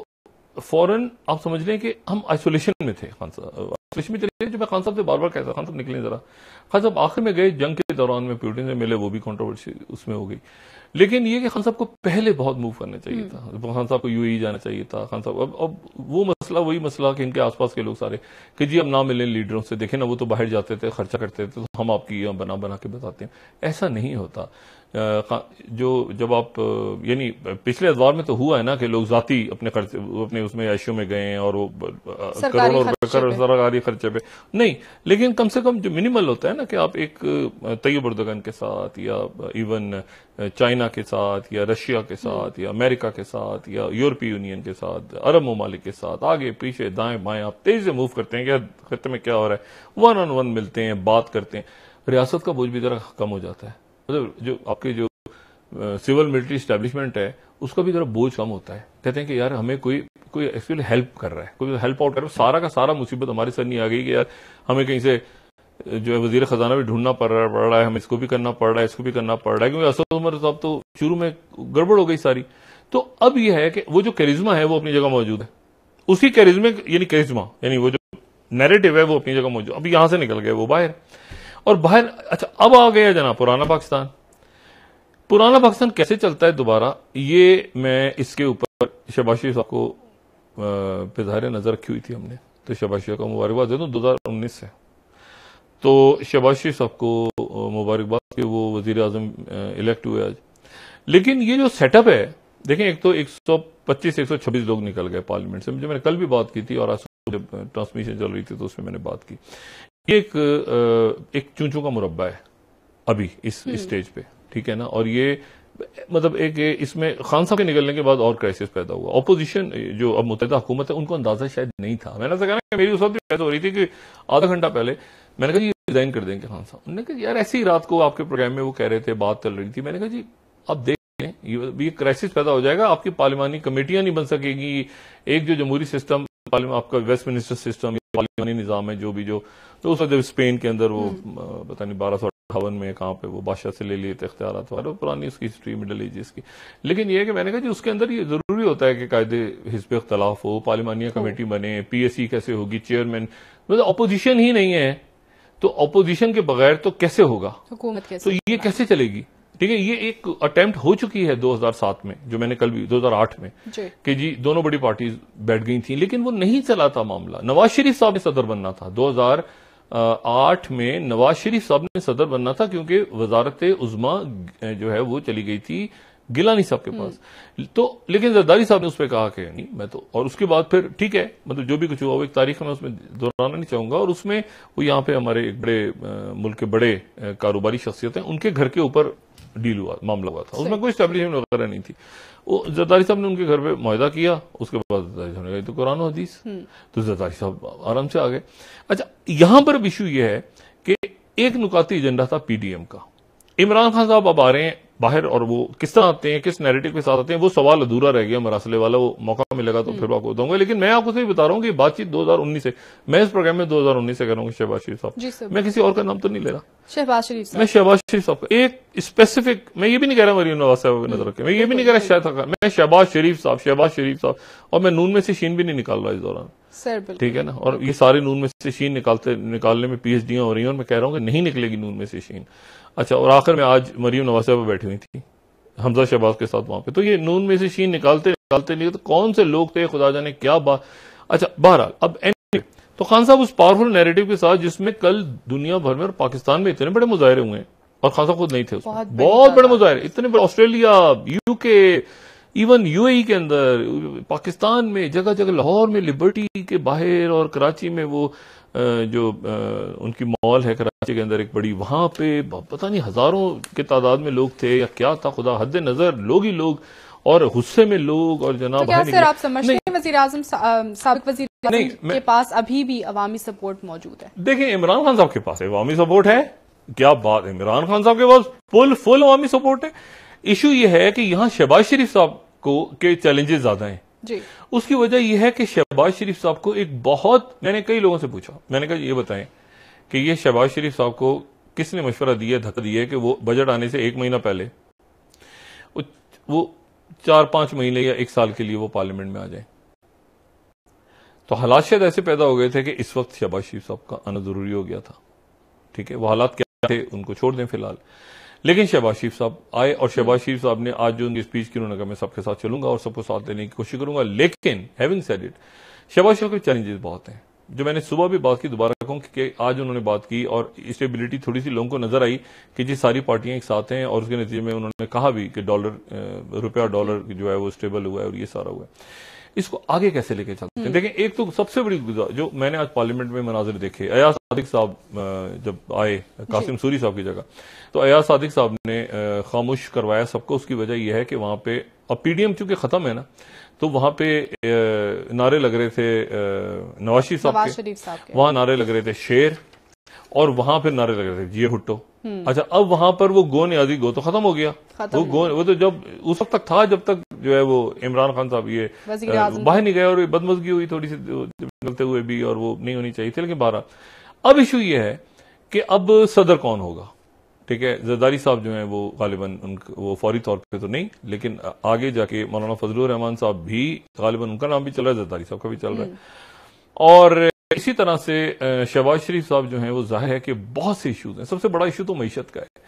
फौरन आप समझ लें कि हम आइसोलेशन में थे खान साहब आइसोलेशन में चले जो मैं खान साहब से बार बार कहता खान साहब निकले जरा खान साहब आखिर में गए जंग के दौरान में प्यूटिन से मिले वो भी कॉन्ट्रोवर्सी उसमें हो गई लेकिन ये कि खान साहब को पहले बहुत मूव करना चाहिए हम्म। था खान साहब को यूएई e जाना चाहिए था खान साहब अब अब वो मसला वही मसला कि इनके आसपास के लोग सारे कि जी अब ना मिले लीडरों से देखें ना वो तो बाहर जाते थे खर्चा करते थे तो हम आपकी बना बना के बताते हैं ऐसा नहीं होता जो जब आप यानी पिछले अदवार में तो हुआ है ना कि लोग जाति अपने खर्चे अपने उसमें ऐशों में गए और वो करोड़ों रुपए सरकारी खर्चे पे नहीं लेकिन कम से कम जो मिनिमल होता है ना कि आप एक तैयब उर्दगन के साथ या इवन चाइना के साथ या रशिया के हम्म। साथ या अमेरिका के साथ या यूरोपीय यूनियन के साथ अरब ममालिक के साथ आगे पीछे दाएं बाएं आप तेजी से मूव करते हैं क्या खत्म में क्या हो रहा है वन ऑन वन मिलते हैं बात करते हैं रियासत का बोझ भी जरा कम हो जाता है मतलब जो आपके जो सिविल मिलिट्री स्टैब्लिशमेंट है उसका भी जरा बोझ कम होता है कहते हैं कि यार हमें कोई कोई एक्चुअली हेल्प कर रहा है कोई हेल्प आउट कर रहा है सारा का सारा मुसीबत हमारे सर नहीं आ गई कि यार हमें कहीं से जो है वजीर खजाना भी ढूंढना पड़ रहा है हम इसको भी करना पड़ रहा है इसको भी करना पड़ रहा है क्योंकि असद उमर साहब तो शुरू में गड़बड़ हो गई सारी तो अब यह है कि वो जो करिज्मा है वो अपनी जगह मौजूद है उसी करिज्मे यानी करिज्मा यानी वो जो नैरेटिव है वो अपनी जगह मौजूद अब यहां से निकल गए वो बाहर और बाहर अच्छा अब आ गया जना पुराना पाकिस्तान पुराना पाकिस्तान कैसे चलता है दोबारा ये मैं इसके ऊपर शबाशी साहब को पिजारे नज़र रखी हुई थी हमने तो शबाशिया का मुबारकबाद दे दो हज़ार उन्नीस से तो शबाशी साहब को मुबारकबाद कि वो वजीर अजम इलेक्ट हुए आज लेकिन ये जो सेटअप है देखें एक तो 125 सौ 126 लोग निकल गए पार्लियामेंट से जो मैंने कल भी बात की थी और आज जब ट्रांसमिशन चल रही थी तो उसमें मैंने बात की ये एक एक चूचू का मुरबा है अभी इस स्टेज हम्म। पे ठीक है ना और ये मतलब एक इसमें खान साहब के निकलने के बाद और क्राइसिस पैदा हुआ अपोजिशन जो अब मुतहदा हुकूमत है उनको अंदाजा शायद नहीं था मैंने कहा कहना मेरी उस वक्त हो रही थी कि आधा घंटा पहले मैंने कहा जी रिजाइन कर देंगे खान हाँ, साहब उन्होंने कहा यार ऐसी ही रात को आपके प्रोग्राम में वो कह रहे थे बात चल रही थी मैंने कहा जी आप देख लें ये क्राइसिस पैदा हो जाएगा आपकी पार्लिमानी कमेटियां नहीं बन सकेगी एक जो जमहूरी सिस्टम आपका वेस्ट मिनिस्टर सिस्टम पार्लिमानी निज़ाम है जो भी जो तो उस वक्त स्पेन के अंदर वो हम्म। पता नहीं बारह सौ अट्ठावन में कहाँ पे वो बादशाह से ले लिए थे अख्तियार पुरानी उसकी हिस्ट्री मिडल एजेस की लेकिन यह कि मैंने कहा जी उसके अंदर ये जरूरी होता है कि कायदे हिस्ब अख्तलाफ हो पार्लियमानिया हम्म। कमेटी बने पी एस सी कैसे होगी चेयरमैन मतलब अपोजिशन ही नहीं है तो अपोजिशन के बगैर तो कैसे होगा कैसे तो ये कैसे चलेगी ठीक है ये एक अटेम्प्ट हो चुकी है 2007 में जो मैंने कल भी 2008 में कि जी दोनों बड़ी पार्टीज बैठ गई थी लेकिन वो नहीं चला था मामला नवाज शरीफ साहब ने सदर बनना था 2008 में नवाज शरीफ साहब ने सदर बनना था क्योंकि वजारत उजमा जो है वो चली गई थी गिला नहीं साहब के हम्म। पास तो लेकिन जरदारी साहब ने उस पर कहा कि नहीं मैं तो और उसके बाद फिर ठीक है मतलब जो भी कुछ हुआ वो एक तारीख में उसमें दोहराना नहीं चाहूंगा और उसमें वो यहाँ पे हमारे एक बड़े मुल्क के बड़े कारोबारी शख्सियत हैं उनके घर के ऊपर डील हुआ मामला हुआ था उसमें कोई स्टेब्लिशमेंट वगैरह नहीं थी वो जरदारी साहब ने उनके घर पर मुहिदा किया उसके बाद जरदारी साहब ने कहा तो कुरान हदीस हम्म। तो जरदारी साहब आराम से आ गए अच्छा यहां पर इशू यह है कि एक नुकाती एजेंडा था पीडीएम का इमरान खान साहब अब आ रहे हैं बाहर और वो किस तरह आते हैं किस नैरेटिव के साथ आते हैं वो सवाल अधूरा रह गया मरासले वाला वो मौका मिलेगा तो हम्म। फिर आपको दूंगा लेकिन मैं आपको सही बता रहा हूँ कि बातचीत 2019 से मैं इस प्रोग्राम में 2019 से कर रहा हूँ शहबाज शरीफ साहब मैं किसी और का नाम तो नहीं ले रहा शहबाज शरीफ मैं शहबाज शरीफ साहब का एक स्पेसिफिक मैं ये भी नहीं कह रहा मरीन नवाज साहब नजर रखे मैं ये भी नहीं कह रहा शायद मैं शहबाज शरीफ साहब शहबाज शरीफ साहब और मैं नून में से शीन भी नहीं निकाल रहा इस दौरान ठीक है ना और ये सारे नून में से शीन निकालते निकालने में पीएचडियां हो रही हैं और मैं कह रहा हूँ कि नहीं निकलेगी नून में से शीन अच्छा और आखिर में आज मरीम नवाज पर बैठी हुई थी हमजा शहबाज के साथ वहां पे तो ये नून में से शीन निकालते निकालते नहीं तो कौन से लोग थे खुदा जाने क्या बात अच्छा बहरहाल अब तो खान साहब उस पावरफुल नेरेटिव के साथ जिसमें कल दुनिया भर में और पाकिस्तान में इतने बड़े मुजाहरे हुए और खान साहब खुद नहीं थे उसमें बहुत बड़े मुजाहरे इतने बड़े Australia UK even UAE e के अंदर पाकिस्तान में जगह जगह लाहौर में लिबर्टी के बाहर और कराची में वो जो उनकी मॉल है कराची के अंदर एक बड़ी वहां पे पता नहीं हज़ारों के तादाद में लोग थे या क्या था खुदा हद नज़र लोग ही लोग और गुस्से में लोग और जनाब तो क्या आप समझते हैं वजीर आजम सबक वजीर नहीं, के पास अभी भी अवामी सपोर्ट मौजूद है देखिए इमरान खान साहब के पास अवामी सपोर्ट है क्या बात इमरान खान साहब के पास फुल फुल अवामी सपोर्ट है इशू ये है कि यहाँ शहबाज शरीफ साहब को के चैलेंजेस ज्यादा हैं जी उसकी वजह यह है कि शहबाज शरीफ साहब को एक बहुत मैंने कई लोगों से पूछा मैंने कहा ये बताएं कि ये शहबाज शरीफ साहब को किसने मशवरा दिया धक्का दिया कि वो बजट आने से एक महीना पहले वो चार पांच महीने या एक साल के लिए वो पार्लियामेंट में आ जाए तो हालात शायद ऐसे पैदा हो गए थे कि इस वक्त शहबाज शरीफ साहब का आना जरूरी हो गया था ठीक है वो हालात क्या थे उनको छोड़ दें फिलहाल लेकिन शहबाज शरीफ साहब आए और हम्म। शहबाज शरीफ साहब ने आज जो उनकी स्पीच की उन्होंने कहा मैं सबके साथ चलूंगा और सबको साथ देने की कोशिश करूंगा लेकिन having said it Shehbaz Sharif के चैलेंजेस बहुत हैं जो मैंने सुबह भी बात की दोबारा कहूँ कि आज उन्होंने बात की और स्टेबिलिटी थोड़ी सी लोगों को नजर आई कि जी सारी पार्टियां एक साथ हैं और उसके नतीजे में उन्होंने कहा भी कि डॉलर रुपया डॉलर जो है वो स्टेबल हुआ है और ये सारा हुआ है इसको आगे कैसे लेके चलते हैं हम्म। देखें एक तो सबसे बड़ी जो मैंने आज पार्लियामेंट में मनाजिर देखे अयाज सादिक साहब जब आए कासिम सूरी साहब की जगह तो अयाज सादिक साहब ने खामोश करवाया सबको उसकी वजह यह है कि वहां पे अब पीडीएम चूंकि खत्म है ना तो वहां पे नारे लग रहे थे नवाशी साहब के। वहां नारे लग रहे थे शेर और वहां पर नारे लग रहे थे जिये हुट्टो हम्म। अच्छा अब वहां पर वो गो न्याजी गो तो खत्म हो गया वो गो वो तो जब उस वक्त तक था जब तक जो है वो इमरान खान साहब ये बाहर नहीं गए और बदमजगी हुई थोड़ी सी निकलते हुए भी और वो नहीं होनी चाहिए थी लेकिन बहरहाल अब इशू ये है कि अब सदर कौन होगा ठीक है जरदारी साहब जो है वो गालिबन उनका वो फौरी तौर पे तो नहीं लेकिन आगे जाके मौलाना फजलुर रहमान साहब भी गालिबन उनका नाम भी चल रहा है जरदारी साहब का भी चल रहा है हम्म। और इसी तरह से शहबाज शरीफ साहब जो है वो जाहिर है कि बहुत से इशूज हैं सबसे बड़ा इशू तो मीशत का है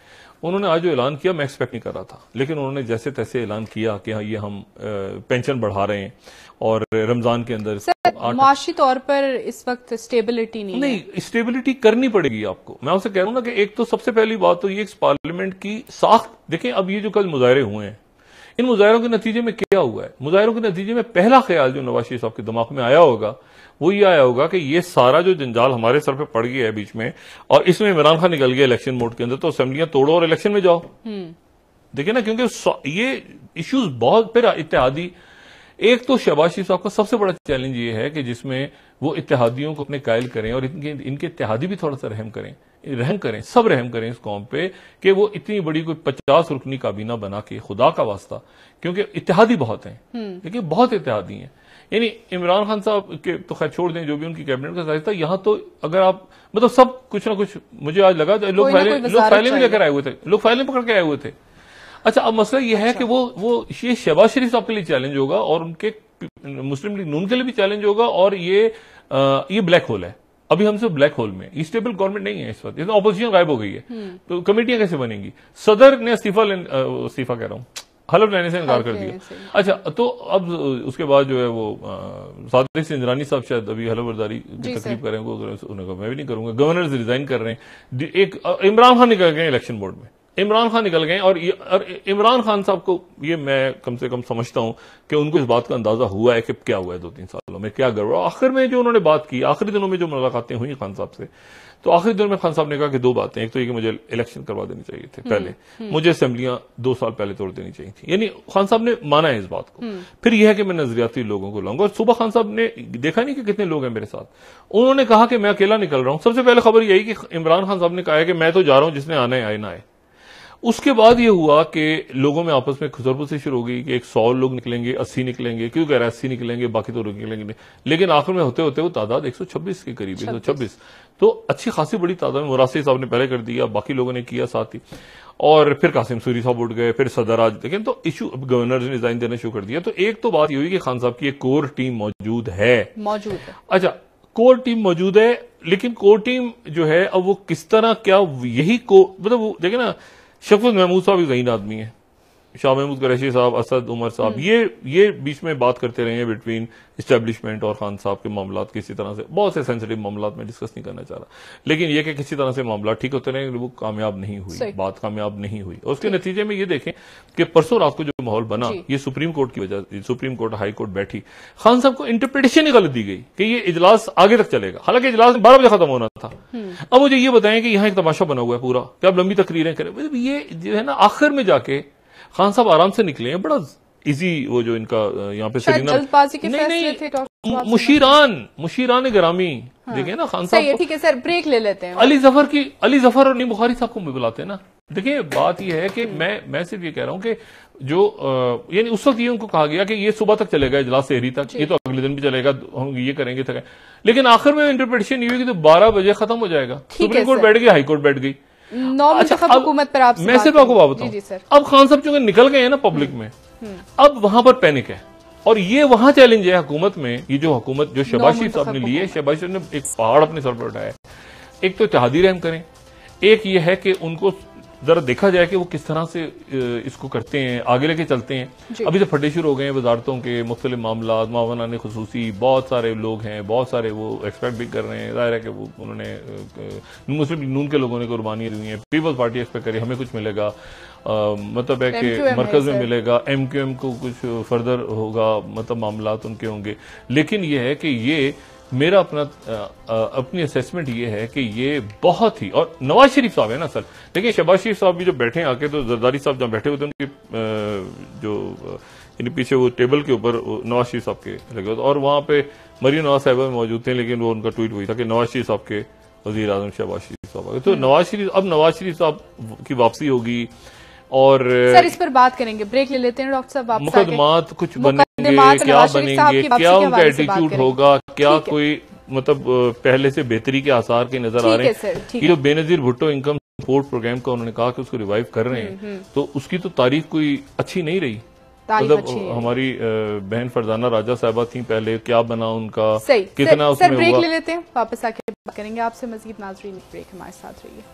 उन्होंने आज जो ऐलान किया मैं एक्सपेक्ट नहीं कर रहा था लेकिन उन्होंने जैसे तैसे ऐलान किया कि हाँ ये हम पेंशन बढ़ा रहे हैं और रमजान के अंदर माशी तौर पर इस वक्त स्टेबिलिटी नहीं नहीं स्टेबिलिटी करनी पड़ेगी आपको मैं आपसे कह रहा हूँ ना कि एक तो सबसे पहली बात तो ये पार्लियामेंट की साख देखें अब ये जो कल मुजाहरे हुए हैं इन मुजाहरों के नतीजे में क्या हुआ है मुजाहरों के नतीजे में पहला ख्याल जो नवाज शरीफ साहब के दिमाग में आया होगा वो ये आया होगा कि ये सारा जो जंजाल हमारे सर पे पड़ गया है बीच में और इसमें इमरान खान निकल गया इलेक्शन मोड के अंदर तो असम्बलियां तोड़ो और इलेक्शन में जाओ हम्म। देखिए ना क्योंकि ये इश्यूज बहुत फिर इत्यादि एक तो शबाशी साहब का सबसे बड़ा चैलेंज ये है कि जिसमें वो इतिहादियों को अपने कायल करें और इनके इनके इतिहादी भी थोड़ा सा रहम करें रहम करें सब रहम करें इस कौम पे कि वो इतनी बड़ी कोई पचास रुकनी काबीना बना के खुदा का वास्ता क्योंकि इतिहादी बहुत हैं लेकिन हम्म। बहुत इतिहादी हैं यानी इमरान खान साहब के तो खैर छोड़ दें जो भी उनकी कैबिनेट का साइज था यहाँ तो अगर आप मतलब सब कुछ ना कुछ मुझे आज लगा लोग फाइलें लोग फाइलें भी लेकर आए हुए थे लोग फाइलें पकड़ के आए हुए थे अच्छा अब मसला यह है कि अच्छा। वो वो ये शहबाज शरीफ साहब के लिए चैलेंज होगा और उनके मुस्लिम लीग नून के लिए भी चैलेंज होगा और ये आ, ये ब्लैक होल है अभी हमसे ब्लैक होल में स्टेबल गवर्नमेंट नहीं है इस वक्त ऑपोजिशन तो गायब हो गई है हम्म। तो कमेटियां कैसे बनेंगी सदर ने इस्तीफा इस्तीफा कह रहा हूं हलफ लेने से इनकार कर दिया अच्छा तो अब उसके बाद जो है वो सादिक सिंह इंद्रानी साहब शायद अभी हलफ बर्दारी की तकलीफ करें वो कहा मैं भी नहीं करूंगा गवर्नर रिजाइन कर रहे हैं एक इमरान खान निकल गए इलेक्शन बोर्ड में इमरान खान निकल गए और, और इमरान खान साहब को ये मैं कम से कम समझता हूं कि उनको इस बात का अंदाजा हुआ है कि क्या हुआ है दो तीन सालों में क्या गड़बड़ा आखिर में जो उन्होंने बात की आखिरी दिनों में जो मुलाकातें हुई खान साहब से तो आखिरी दौर में खान साहब ने कहा कि दो बातें एक तो ये कि मुझे इलेक्शन करवा देनी चाहिए थे हम्म, पहले हम्म। मुझे असेंबलियां दो साल पहले तोड़ देनी चाहिए थी यानी खान साहब ने माना है इस बात को हम्म। फिर यह है कि मैं नजरियाती लोगों को लाऊंगा और सुबह खान साहब ने देखा नहीं कि कितने लोग हैं मेरे साथ उन्होंने कहा कि मैं अकेला निकल रहा हूं सबसे पहले खबर यही कि इमरान खान साहब ने कहा है कि मैं तो जा रहा हूं जिसने आना है आए ना आए उसके बाद ये हुआ कि लोगों में आपस में से शुरू हो गई कि एक सौ लोग निकलेंगे अस्सी निकलेंगे क्यों कह रहे हैं अस्सी निकलेंगे बाकी तो निकलेंगे नहीं लेकिन आखिर में होते होते वो तादाद एक सौ छब्बीस के करीब एक सौ छब्बीस तो अच्छी खासी बड़ी तादाद में मुरासी साहब ने पहले कर दिया बाकी लोगों ने किया साथ ही और फिर कासिम सूरी साहब उठ गए फिर आज लेकिन तो इशू गवर्नर ने रिजाइन देना शुरू कर दिया तो एक तो बात ये हुई कि खान साहब की एक कोर टीम मौजूद है मौजूद अच्छा कोर टीम मौजूद है लेकिन कोर टीम जो है अब वो किस तरह क्या यही को मतलब वो देखे ना शफत महमूद साहब एक जहीन आदमी है शाह महमूद कराची साहब असद उमर साहब हम्म। ये ये बीच में बात करते रहे हैं बिटवीन इस्टेब्लिशमेंट और खान साहब के मामला किसी तरह से बहुत से सेंसिटिव मामला में डिस्कस नहीं करना चाह रहा लेकिन ये कि किसी तरह से मामला ठीक होते रहे वो कामयाब नहीं हुई बात कामयाब नहीं हुई और उसके नतीजे में ये देखें कि परसों रात को जो माहौल बना ये सुप्रीम कोर्ट की वजह से सुप्रीम कोर्ट हाई कोर्ट बैठी खान साहब को इंटरप्रिटेशन ही गलत दी गई कि ये इजलास आगे तक चलेगा हालांकि इजलास बारह बजे खत्म होना था हम्म। अब मुझे ये बताएं कि यहाँ एक तमाशा बना हुआ है पूरा क्या लंबी तकरीरें करें मतलब ये जो है ना आखिर में जाके खान साहब आराम से निकले हैं बड़ा इजी वो जो इनका यहाँ पे सरीना नहीं नहीं मुशीरान मुशीरान ग्रामी हाँ। देखे ना खान साहब ठीक है सर ब्रेक ले लेते हैं अली जफर की अली जफर और नी बुखारी साहब को भी बुलाते हैं ना देखिए बात यह है कि मैं मैं सिर्फ ये कह रहा हूँ कि जो यानी उस वक्त ये उनको कहा गया कि ये सुबह तक चलेगा इजलास शहरी तक ये तो अगले दिन भी चलेगा हम ये करेंगे तो लेकिन आखिर में इंटरप्रिटेशन ये हुई कि तो बारह बजे खत्म हो जाएगा सुप्रीम कोर्ट बैठ गई हाईकोर्ट बैठ गई नौ अच्छा, हुकूमत पर आप मैं सिर्फ आपको बात बताऊँ अब खान साहब चूंकि निकल गए हैं ना पब्लिक में हम्म। अब वहां पर पैनिक है और ये वहां चैलेंज है हुकूमत में ये जो हुकूमत जो शबाशी साहब ने लिए शहबाज शरीफ ने एक पहाड़ अपने सर पर उठाया एक तो तहादी रहम करें एक ये है कि उनको जरा देखा जाए कि वो किस तरह से इसको करते हैं आगे लेके चलते हैं अभी तो फटे शुरू हो गए हैं वजारतों के मुख्तलि मामला मावाना ने खसूसी बहुत सारे लोग हैं बहुत सारे वो एक्सपेक्ट भी कर रहे हैं जाहिर है कि वो उन्होंने मुस्लिम नून के लोगों ने कुर्बानी दी है पीपल्स पार्टी एक्सपेक्ट करी हमें कुछ मिलेगा आ, मतलब है कि मरकज में मिलेगा एम क्यू एम को कुछ फर्दर होगा मतलब मामला उनके होंगे लेकिन यह है कि ये मेरा अपना अपनी असेसमेंट ये है कि ये बहुत ही और नवाज शरीफ साहब है ना सर देखिए शहबाज शरीफ साहब भी जो बैठे आके तो जरदारी साहब जहां बैठे हुए थे उनके जो यानी पीछे वो टेबल के ऊपर नवाज शरीफ साहब के लगे हुए और वहां पे मरी नवाज साहबा मौजूद थे लेकिन वो उनका ट्वीट हुई था कि नवाज शरीफ साहब के वजीर आजम शहबाज शरीफ साहब आ गए तो हम्म। नवाज शरीफ अब नवाज शरीफ साहब की वापसी होगी और सर इस पर बात करेंगे ब्रेक ले लेते हैं डॉक्टर साहब मुकदमात कुछ बनेंगे क्या बनेंगे क्या उनका एटीट्यूड होगा क्या कोई मतलब पहले से बेहतरी के आसार के नजर आ रहे हैं जो Benazir Bhutto income support programme का उन्होंने कहा कि उसको रिवाइव कर रहे हैं हम्म, हम्म। तो उसकी तो तारीख कोई अच्छी नहीं रही मतलब हमारी बहन फरजाना राजा साहबा थी पहले क्या बना उनका कितना उसमें ब्रेक ले लेते हैं वापस आके बात करेंगे आपसे मजीद नाजरी ब्रेक हमारे साथ रहिए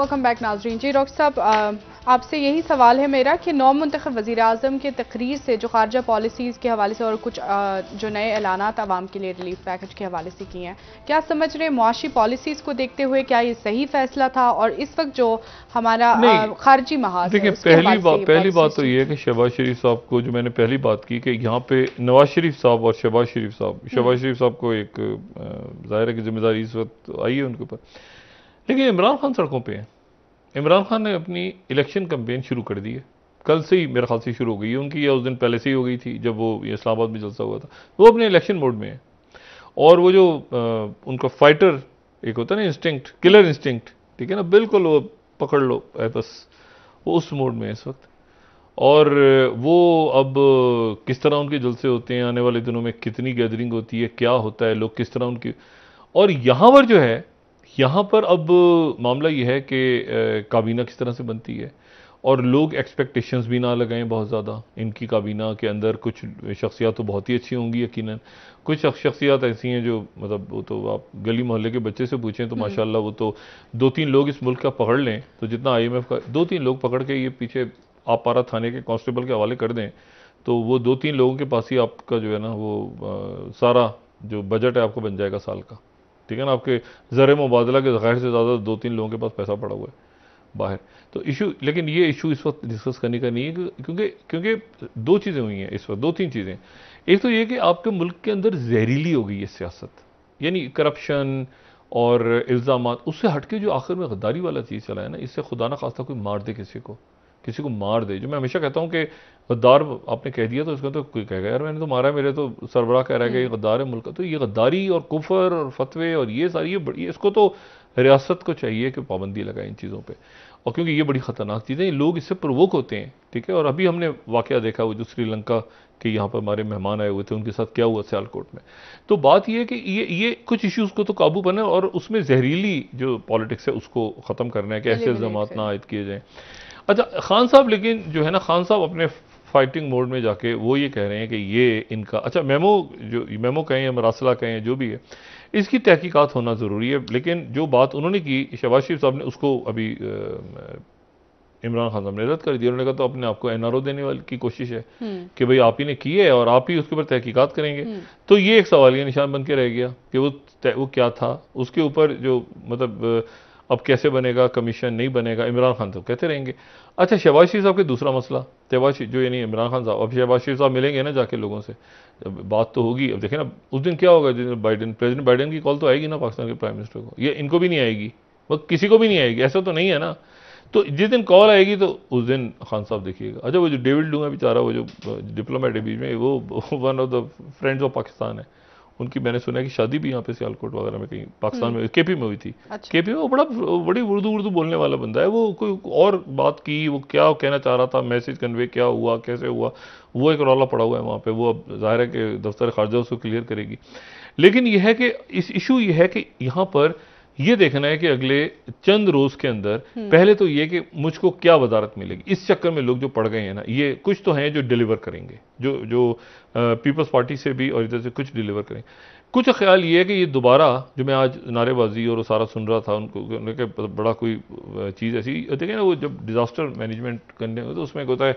वेलकम बैक नाजरीन जी डॉक्टर साहब आपसे यही सवाल है मेरा कि नौ मंतख वज़ी अजम के तकरीर से जो खारजा पॉलिसीज़ के हवाले से और कुछ आ, जो नए ऐलाना आवाम के लिए रिलीफ पैकेज के हवाले से किए हैं क्या समझ रहे मुआशी पॉलिसीज़ को देखते हुए क्या ये सही फैसला था और इस वक्त जो हमारा खारजी महाज देखिए पहली बात पहली बात तो ये है कि शहबाज शरीफ साहब को जो मैंने पहली बात की कि यहाँ पे नवाज शरीफ साहब और शहबाज शरीफ साहब शहबाज हम्म। शरीफ साहब को एक जाहिर है कि जिम्मेदारी इस वक्त आई है उनके ऊपर लेकिन इमरान खान सड़कों पर हैं इमरान खान ने अपनी इलेक्शन कम्पेन शुरू कर दी है कल से ही मेरे ख्याल से शुरू हो गई है उनकी या उस दिन पहले से ही हो गई थी जब वो इस्लामाबाद में जलसा हुआ था वो अपने इलेक्शन मोड में है और वो जो आ, उनका फाइटर एक होता है ना इंस्टिंक्ट किलर इंस्टिंक्ट ठीक है ना बिल्कुल वो पकड़ लो बस वो उस मोड में है इस वक्त और वो अब किस तरह उनके जलसे होते हैं आने वाले दिनों में कितनी गैदरिंग होती है क्या होता है लोग किस तरह उनकी और यहाँ पर जो है यहाँ पर अब मामला यह है कि काबीना किस तरह से बनती है और लोग एक्सपेक्टेशंस भी ना लगाएं बहुत ज़्यादा इनकी काबीना के अंदर कुछ शख्सियात तो बहुत ही अच्छी होंगी यकीन कुछ शख्सियात ऐसी हैं जो मतलब वो तो आप गली मोहल्ले के बच्चे से पूछें तो हम्म। माशाल्लाह वो तो दो तीन लोग इस मुल्क का पकड़ लें तो जितना आईएमएफ का दो तीन लोग पकड़ के ये पीछे आप पारा थाने के कॉन्स्टेबल के हवाले कर दें तो वो दो तीन लोगों के पास ही आपका जो है ना वो आ, सारा जो बजट है आपको बन जाएगा साल का ठीक है ना आपके ज़र मुबादला के ज़ाहिर से ज़्यादा दो तीन लोगों के पास पैसा पड़ा हुआ है बाहर तो इशू लेकिन ये इशू इस वक्त डिस्कस करने का नहीं है क्योंकि क्योंकि दो चीज़ें हुई हैं इस वक्त दो तीन चीज़ें एक तो ये कि आपके मुल्क के अंदर जहरीली हो गई है सियासत यानी करप्शन और इल्ज़ाम उससे हट के जो आखिर में गद्दारी वाला चीज़ चला है ना इससे खुदा ना खास्ता कोई मार दे किसी को किसी को मार दे जो मैं हमेशा कहता हूँ कि गद्दार आपने कह दिया तो उसका तो कोई कहेगा यार मैंने तो मारा मेरे तो सरबराह कह रहा है कि ये हम्म। गद्दार है मुल्क तो ये गद्दारी और कुफर और फतवे और ये सारी ये बड़ी इसको तो रियासत को चाहिए कि पाबंदी लगाए इन चीज़ों पर और क्योंकि ये बड़ी ख़तरनाक चीज़ें ये लोग इससे प्रवोक होते हैं ठीक है और अभी हमने वाक़ देखा वो जो श्रीलंका के यहाँ पर हमारे मेहमान आए हुए थे उनके साथ क्या हुआ सियालकोट में तो बात यह है कि ये ये कुछ इश्यूज़ को तो काबू बने और उसमें जहरीली जो पॉलिटिक्स है उसको ख़त्म करना है कि ऐसे इल्ज़ाम ना आयद किए जाएँ अच्छा खान साहब लेकिन जो है ना खान साहब अपने फाइटिंग मोड में जाके वो ये कह रहे हैं कि ये इनका अच्छा मेमो जो मेमो कहें या मरासला कहें जो भी है इसकी तहकीकात होना ज़रूरी है लेकिन जो बात उन्होंने की शबाज शरीफ साहब ने उसको अभी इमरान खान साहब ने रद्द कर दिया उन्होंने कहा तो अपने आप को एन आर ओ देने वाली की कोशिश है हम्म। कि भाई आप ही ने की है और आप ही उसके ऊपर तहकीकात करेंगे हम्म। तो ये एक सवाल यह निशान बन के रह गया कि वो वो क्या था उसके ऊपर जो मतलब अब कैसे बनेगा कमीशन नहीं बनेगा इमरान खान साहब कहते रहेंगे अच्छा शहबाज शरीफ साहब के दूसरा मसला शहबाज जो यानी इमरान खान साहब अब शहबाज शरीफ साहब मिलेंगे ना जाके लोगों से बात तो होगी अब देखें ना उस दिन क्या होगा जिसमें बाइडन प्रेजिडेंट बाइडन की कॉल तो आएगी ना पाकिस्तान के प्राइम मिनिस्टर को ये इनको भी नहीं आएगी वह किसी को भी नहीं आएगी ऐसा तो नहीं है ना तो जिस दिन कॉल आएगी तो उस दिन खान साहब देखिएगा अच्छा वो जो डेविड लूंगा बेचारा वो जो डिप्लोमेट है बीच में वो one of the friends of Pakistan है उनकी मैंने सुना कि शादी भी यहाँ पे सियालकोट वगैरह में कहीं पाकिस्तान में हम्म। केपी में हुई थी अच्छा। केपी में वो बड़ा बड़ी उर्दू उर्दू बोलने वाला बंदा है वो कोई और बात की वो क्या कहना चाह रहा था मैसेज कन्वे क्या हुआ कैसे हुआ वो एक रौला पड़ा हुआ है वहाँ पर वो अब ज़ाहिर है कि दफ्तर खारजा उसको क्लियर करेगी लेकिन यह है कि इस इशू यह है कि यहाँ पर ये देखना है कि अगले चंद रोज के अंदर हम्म। पहले तो ये कि मुझको क्या वजारत मिलेगी इस चक्कर में लोग जो पड़ गए हैं ना ये कुछ तो हैं जो डिलीवर करेंगे जो जो पीपल्स पार्टी से भी और इधर से कुछ डिलीवर करेंगे कुछ ख्याल ये है कि ये दोबारा जो मैं आज नारेबाजी और सारा सुन रहा था उनको उनके बड़ा कोई चीज़ ऐसी देखें ना वो जब डिज़ास्टर मैनेजमेंट करने तो उसमें होता है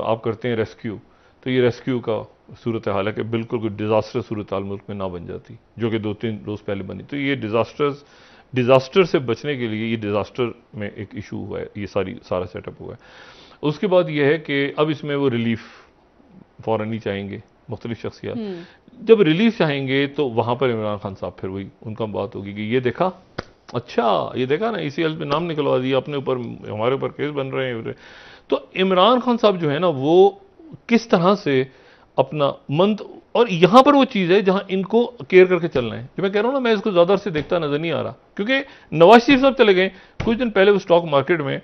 आप करते हैं रेस्क्यू तो ये रेस्क्यू का सूरत हाल है कि बिल्कुल कोई डिज़ास्टर सूरत हाल मुल्क में ना बन जाती जो कि दो तीन रोज़ पहले बनी तो ये डिज़ास्टर्स डिज़ास्टर से बचने के लिए ये डिज़ास्टर में एक इशू हुआ है ये सारी सारा सेटअप हुआ है उसके बाद यह है कि अब इसमें वो रिलीफ फ़ौर ही चाहेंगे मुख्तलिफ शख्सियात हम्म। जब रिलीफ चाहेंगे तो वहाँ पर इमरान खान साहब फिर वही उनका बात होगी कि ये देखा अच्छा ये देखा ना इसी हल्फ में नाम निकलवा दिया अपने ऊपर हमारे ऊपर केस बन रहे हैं तो इमरान खान साहब जो है ना वो किस तरह से अपना मंथ और यहाँ पर वो चीज़ है जहाँ इनको केयर करके चलना है जो मैं कह रहा हूँ ना मैं इसको ज़्यादा से देखता नज़र नहीं आ रहा क्योंकि नवाज शरीफ साहब चले गए कुछ दिन पहले वो स्टॉक मार्केट में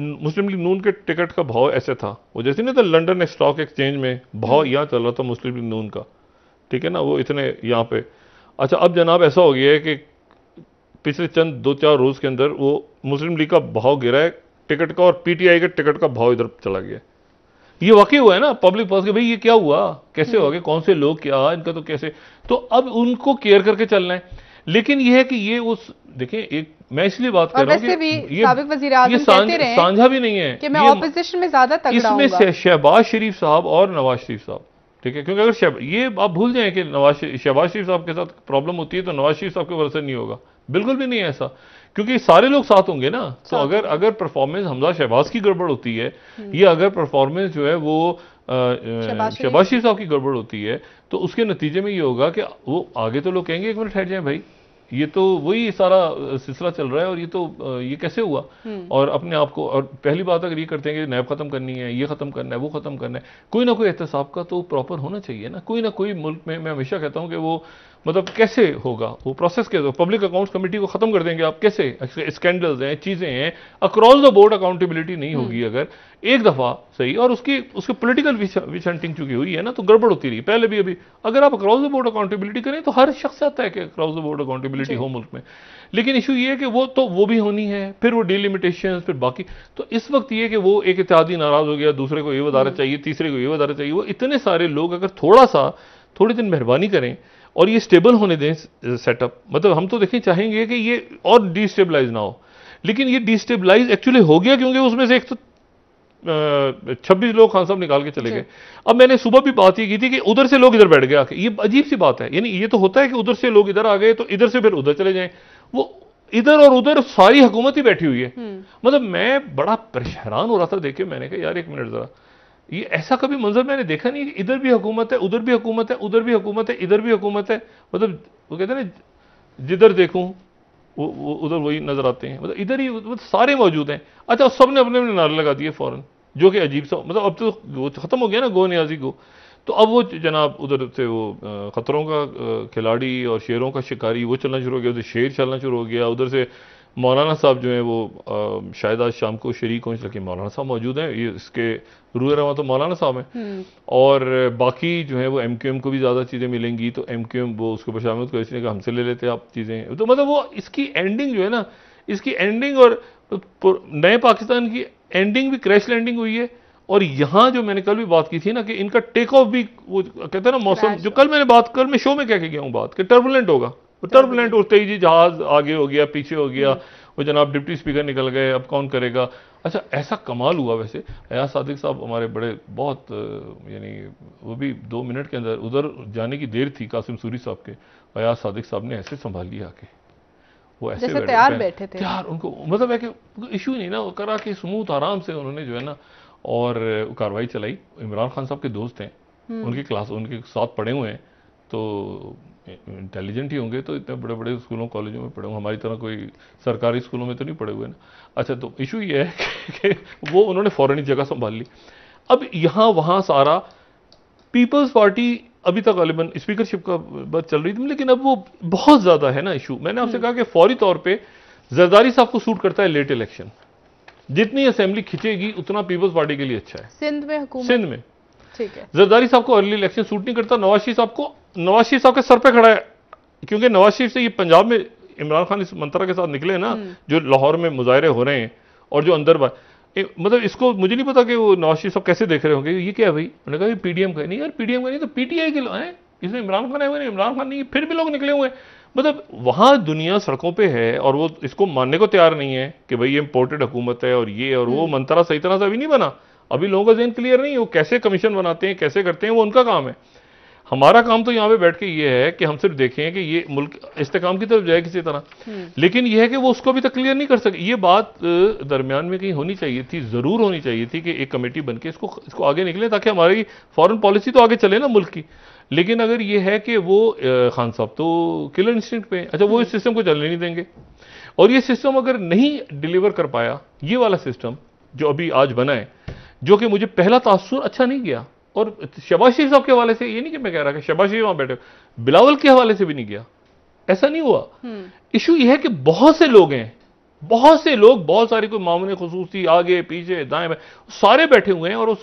मुस्लिम लीग नून के टिकट का भाव ऐसे था वो जैसे नहीं था लंडन स्टॉक एक्सचेंज में भाव हम्म। यहाँ चल रहा था मुस्लिम लीग नून का ठीक है ना वो इतने यहाँ पर अच्छा अब जनाब ऐसा हो गया है कि पिछले चंद दो चार रोज़ के अंदर वो मुस्लिम लीग का भाव गिरा है टिकट का और पीटीआई के टिकट का भाव इधर चला गया है ये वाकई हुआ है ना पब्लिक के भाई ये क्या हुआ कैसे हो गए कौन से लोग क्या इनका तो कैसे तो अब उनको केयर करके चलना है लेकिन यह है कि ये उस देखिए एक मैं इसलिए बात कर रहा हूँ ये, ये भी नहीं है कि मैं ऑपोजिशन में ज्यादा इसमें शहबाज शरीफ साहब और नवाज शरीफ साहब ठीक है क्योंकि अगर ये आप भूल जाए कि नवाज शहबाज शरीफ साहब के साथ प्रॉब्लम होती है तो नवाज शरीफ साहब के भरोसे नहीं होगा बिल्कुल भी नहीं है ऐसा क्योंकि सारे लोग साथ होंगे ना तो अगर अगर परफॉर्मेंस हमजा शहबाज की गड़बड़ होती है हम्म। या अगर परफॉर्मेंस जो है वो शहबाशी साहब की गड़बड़ होती है तो उसके नतीजे में ये होगा कि वो आगे तो लोग कहेंगे एक मिनट ठहर जाए भाई ये तो वही सारा सिलसिला चल रहा है और ये तो ये कैसे हुआ हम्म। और अपने आप को और पहली बात अगर ये करते हैं कि नैब ख़त्म करनी है ये ख़त्म करना है वो ख़त्म करना है कोई ना कोई एहतसाब का तो प्रॉपर होना चाहिए ना कोई ना कोई मुल्क में मैं हमेशा कहता हूँ कि वो मतलब कैसे होगा वो प्रोसेस कैसे होगा पब्लिक अकाउंट्स कमेटी को ख़त्म कर देंगे आप कैसे स्कैंडल्स हैं चीज़ें हैं अक्रॉस द बोर्ड अकाउंटेबिलिटी नहीं होगी हम्म। अगर एक दफ़ा सही और उसकी उसके पॉलिटिकल विचंटिंग चुकी हुई है ना तो गड़बड़ होती रही पहले भी अभी अगर आप अक्रॉस द बोर्ड अकाउंटेबिलिटी करें तो हर शख्स आता है कि अक्रॉस द बोर्ड अकाउंटेबिलिटी हो मुल्क में लेकिन इशू ये है कि वो तो वो भी होनी है फिर वो डिलिमिटेशन फिर बाकी तो इस वक्त ये कि वो एक इतिहादी नाराज़ हो गया दूसरे को ये वारा हम्म। चाहिए तीसरे को ये वारा चाहिए वो इतने सारे लोग अगर थोड़ा सा थोड़ी दिन मेहरबानी करें और ये स्टेबल होने दें सेटअप मतलब हम तो देखें चाहेंगे कि ये और डिस्टेबलाइज ना हो लेकिन ये डिस्टेबलाइज एक्चुअली हो गया क्योंकि उसमें से एक तो छब्बीस लोग खान साहब निकाल के चले गए अब मैंने सुबह भी बात ये की थी कि उधर से लोग इधर बैठ गए आके ये अजीब सी बात है यानी ये तो होता है कि उधर से लोग इधर आ गए तो इधर से फिर उधर चले जाएं वो इधर और उधर सारी हुकूमत ही बैठी हुई है हम्म। मतलब मैं बड़ा परेशान हो रहा था देखिए मैंने कहा यार एक मिनट जरा ये ऐसा कभी मंजर मैंने देखा नहीं इधर भी हुकूमत है उधर भी हुकूमत है उधर भी हुकूमत है इधर भी हुकूमत है मतलब वो कहते हैं ना जिधर देखूँ वो वो उधर वही नज़र आते हैं मतलब इधर ही मतलब सारे मौजूद हैं अच्छा सब ने अपने अपने नारे लगा दिए फ़ौरन जो कि अजीब सा मतलब अब तो वो ख़त्म हो गया ना गो न्याजी गो तो अब वो जनाब उधर से वो ख़तरों का खिलाड़ी और शेरों का शिकारी वो चलना शुरू हो गया उधर शेर चलना शुरू हो गया उधर से मौलाना साहब जो हैं वो शायद आज शाम को शरीक हों इसलिए मौलाना साहब मौजूद हैं ये इसके रूए रवा तो मौलाना साहब हैं हम्म। और बाकी जो है वो एम क्यू एम को भी ज़्यादा चीज़ें मिलेंगी तो एम क्यू एम वो उसके ऊपर को इसलिए हमसे ले लेते आप चीज़ें तो मतलब वो इसकी एंडिंग जो है ना इसकी एंडिंग और नए पाकिस्तान की एंडिंग भी क्रैश लैंडिंग हुई है और यहाँ जो मैंने कल भी बात की थी ना कि इनका टेक ऑफ भी वो कहते हैं ना मौसम जो कल मैंने बात कल मैं शो में कह के गया हूँ बात कि टर्बुलेंट होगा टर्बुलेंट उठते ही जी जहाज आगे हो गया पीछे हो गया हम्म। वो जनाब डिप्टी स्पीकर निकल गए अब कौन करेगा अच्छा ऐसा कमाल हुआ वैसे अयाज सादिक साहब हमारे बड़े बहुत यानी वो भी दो मिनट के अंदर उधर जाने की देर थी कासिम सूरी साहब के अयाज सादिक साहब ने ऐसे संभाल लिया आके वो ऐसे बैठे तैयार बैठे थे तैयार उनको मतलब है कि इशू नहीं ना वो करा कि स्मूथ आराम से उन्होंने जो है ना और कार्रवाई चलाई इमरान खान साहब के दोस्त हैं हम्म। उनकी क्लास उनके साथ पढ़े हुए हैं तो इंटेलिजेंट ही होंगे तो इतने बड़े बड़े स्कूलों कॉलेजों में पढ़े हमारी तरह कोई सरकारी स्कूलों में तो नहीं पढ़े हुए ना अच्छा तो इशू ये है कि, कि वो उन्होंने फ़ौरन ही जगह संभाल ली अब यहाँ वहाँ सारा पीपल्स पार्टी अभी तक गालिबा स्पीकरशिप का बात चल रही थी लेकिन अब वो बहुत ज़्यादा है ना इशू मैंने आपसे हम्म। कहा कि फौरी तौर पर जरदारी साहब को सूट करता है लेट इलेक्शन जितनी असेंबली खिंचेगी उतना पीपल्स पार्टी के लिए अच्छा है सिंध में सिंध में जरदारी साहब को अर्ली इलेक्शन सूट नहीं करता नवाज शरीफ साहब को नवाज शरीफ साहब के सर पे खड़ा है क्योंकि नवाज शरीफ से ये पंजाब में इमरान खान इस मंत्रा के साथ निकले ना हम्म। जो लाहौर में मुजाहरे हो रहे हैं और जो अंदर ए, मतलब इसको मुझे नहीं पता कि वो नवाज शरीफ साहब कैसे देख रहे होंगे ये क्या है भाई उन्होंने कहा पीडीएम का नहीं यार पीडीएम का नहीं तो पीटीआई के हैं इसमें इमरान खान आए हुए इमरान खान नहीं फिर भी लोग निकले हुए हैं मतलब वहाँ दुनिया सड़कों पे है और वो इसको मानने को तैयार नहीं है कि भाई ये इंपोर्टेड हुकूमत है और ये और वो हम्म। मंत्रा सही तरह से अभी नहीं बना अभी लोगों का जहन क्लियर नहीं वो कैसे कमीशन बनाते हैं कैसे करते हैं वो उनका काम है हमारा काम तो यहाँ पे बैठ के ये है कि हम सिर्फ देखें कि ये मुल्क इस्तेकाम की तरफ जाए किसी तरह हम्म। लेकिन ये है कि वो उसको अभी तक क्लियर नहीं कर सके ये बात दरमियान में कहीं होनी चाहिए थी ज़रूर होनी चाहिए थी कि एक कमेटी बन के इसको इसको आगे निकले ताकि हमारी फॉरेन पॉलिसी तो आगे चले ना मुल्क की लेकिन अगर ये है कि वो खान साहब तो किलर इंस्टिंक्ट पे अच्छा वो इस सिस्टम हम्म। को चलने नहीं देंगे और ये सिस्टम अगर नहीं डिलीवर कर पाया ये वाला सिस्टम जो अभी आज बना है जो कि मुझे पहला तासुर अच्छा नहीं गया और शबाशी साहब के हवाले से ये नहीं कि मैं कह रहा कि शबाशी वहां बैठे बिलावल के हवाले से भी नहीं गया ऐसा नहीं हुआ हम्म। इशू यह है कि बहुत से लोग हैं बहुत से लोग बहुत सारे कोई मामले खसूसी आगे पीछे दाएं में सारे बैठे हुए हैं और उस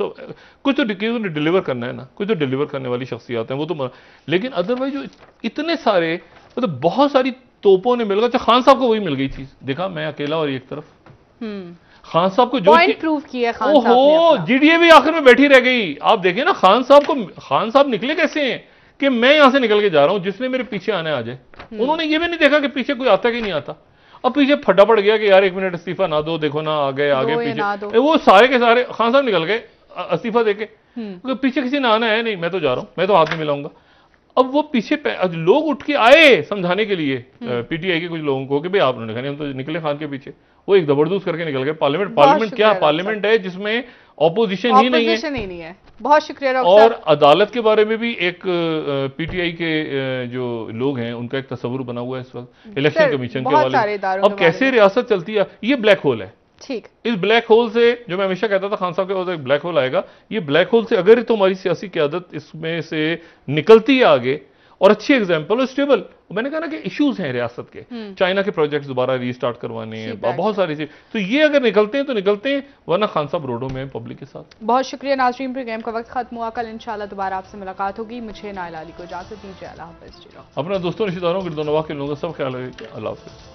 कुछ तो किसी डिलीवर करना है ना कुछ तो डिलीवर करने वाली शख्सियात हैं वो तो लेकिन अदरवाइज जो इतने सारे मतलब तो बहुत सारी तोपों ने मिल गया अच्छा खान साहब को वही मिल गई चीज़ देखा मैं अकेला और एक तरफ हम्म। खान साहब को जो प्रूव किया खान साहब जीडीए भी आखिर में बैठी रह गई आप देखिए ना खान साहब को खान साहब निकले कैसे हैं कि मैं यहां से निकल के जा रहा हूं जिसने मेरे पीछे आने आ जाए हम्म। उन्होंने ये भी नहीं देखा कि पीछे कोई आता कि नहीं आता अब पीछे फटा पड़ गया कि यार एक मिनट इस्तीफा ना दो देखो ना आगे आगे पीछे वो सारे के सारे खान साहब निकल गए इस्तीफा देके हम्म। के पीछे किसी ने आना है नहीं मैं तो जा रहा हूं मैं तो हाथ में मिलाऊंगा अब वो पीछे लोग उठ के आए समझाने के लिए हम्म। पीटीआई के कुछ लोगों को कि भाई आप उन्होंने हम तो निकले खान के पीछे वो एक जबरदस्त करके निकल गए पार्लियामेंट पार्लियामेंट क्या पार्लियामेंट है जिसमें ऑपोजिशन ही नहीं है नहीं है बहुत शुक्रिया और अदालत के बारे में भी एक पीटीआई के जो लोग हैं उनका एक तस्वुर बना हुआ है इस वक्त इलेक्शन कमीशन के वाले अब कैसे रियासत चलती है ये ब्लैक होल है ठीक इस ब्लैक होल से जो मैं हमेशा कहता था खान साहब के पास एक ब्लैक होल आएगा ये ब्लैक होल से अगर तुम्हारी सियासी क्यादत इसमें से निकलती है आगे और अच्छी एग्जाम्पल और स्टेबल मैंने कहा ना कि इश्यूज हैं रियासत के चाइना हम्म। के प्रोजेक्ट्स दोबारा रीस्टार्ट करवाने हैं बहुत सारी चीज तो ये अगर निकलते हैं तो निकलते हैं वरना खान साहब रोडों में पब्लिक के साथ बहुत शुक्रिया नाजरीन प्रोग्राम का वक्त खत्म हुआ कल इंशाल्लाह दोबारा आपसे मुलाकात होगी मुझे नायल अली को इजाजत दीजिए अल्लाह हाफिज अपना दोस्तों रिश्तेदारों के दोनों के लोगों का सब ख्याल रखिए अल्लाह हाफिज़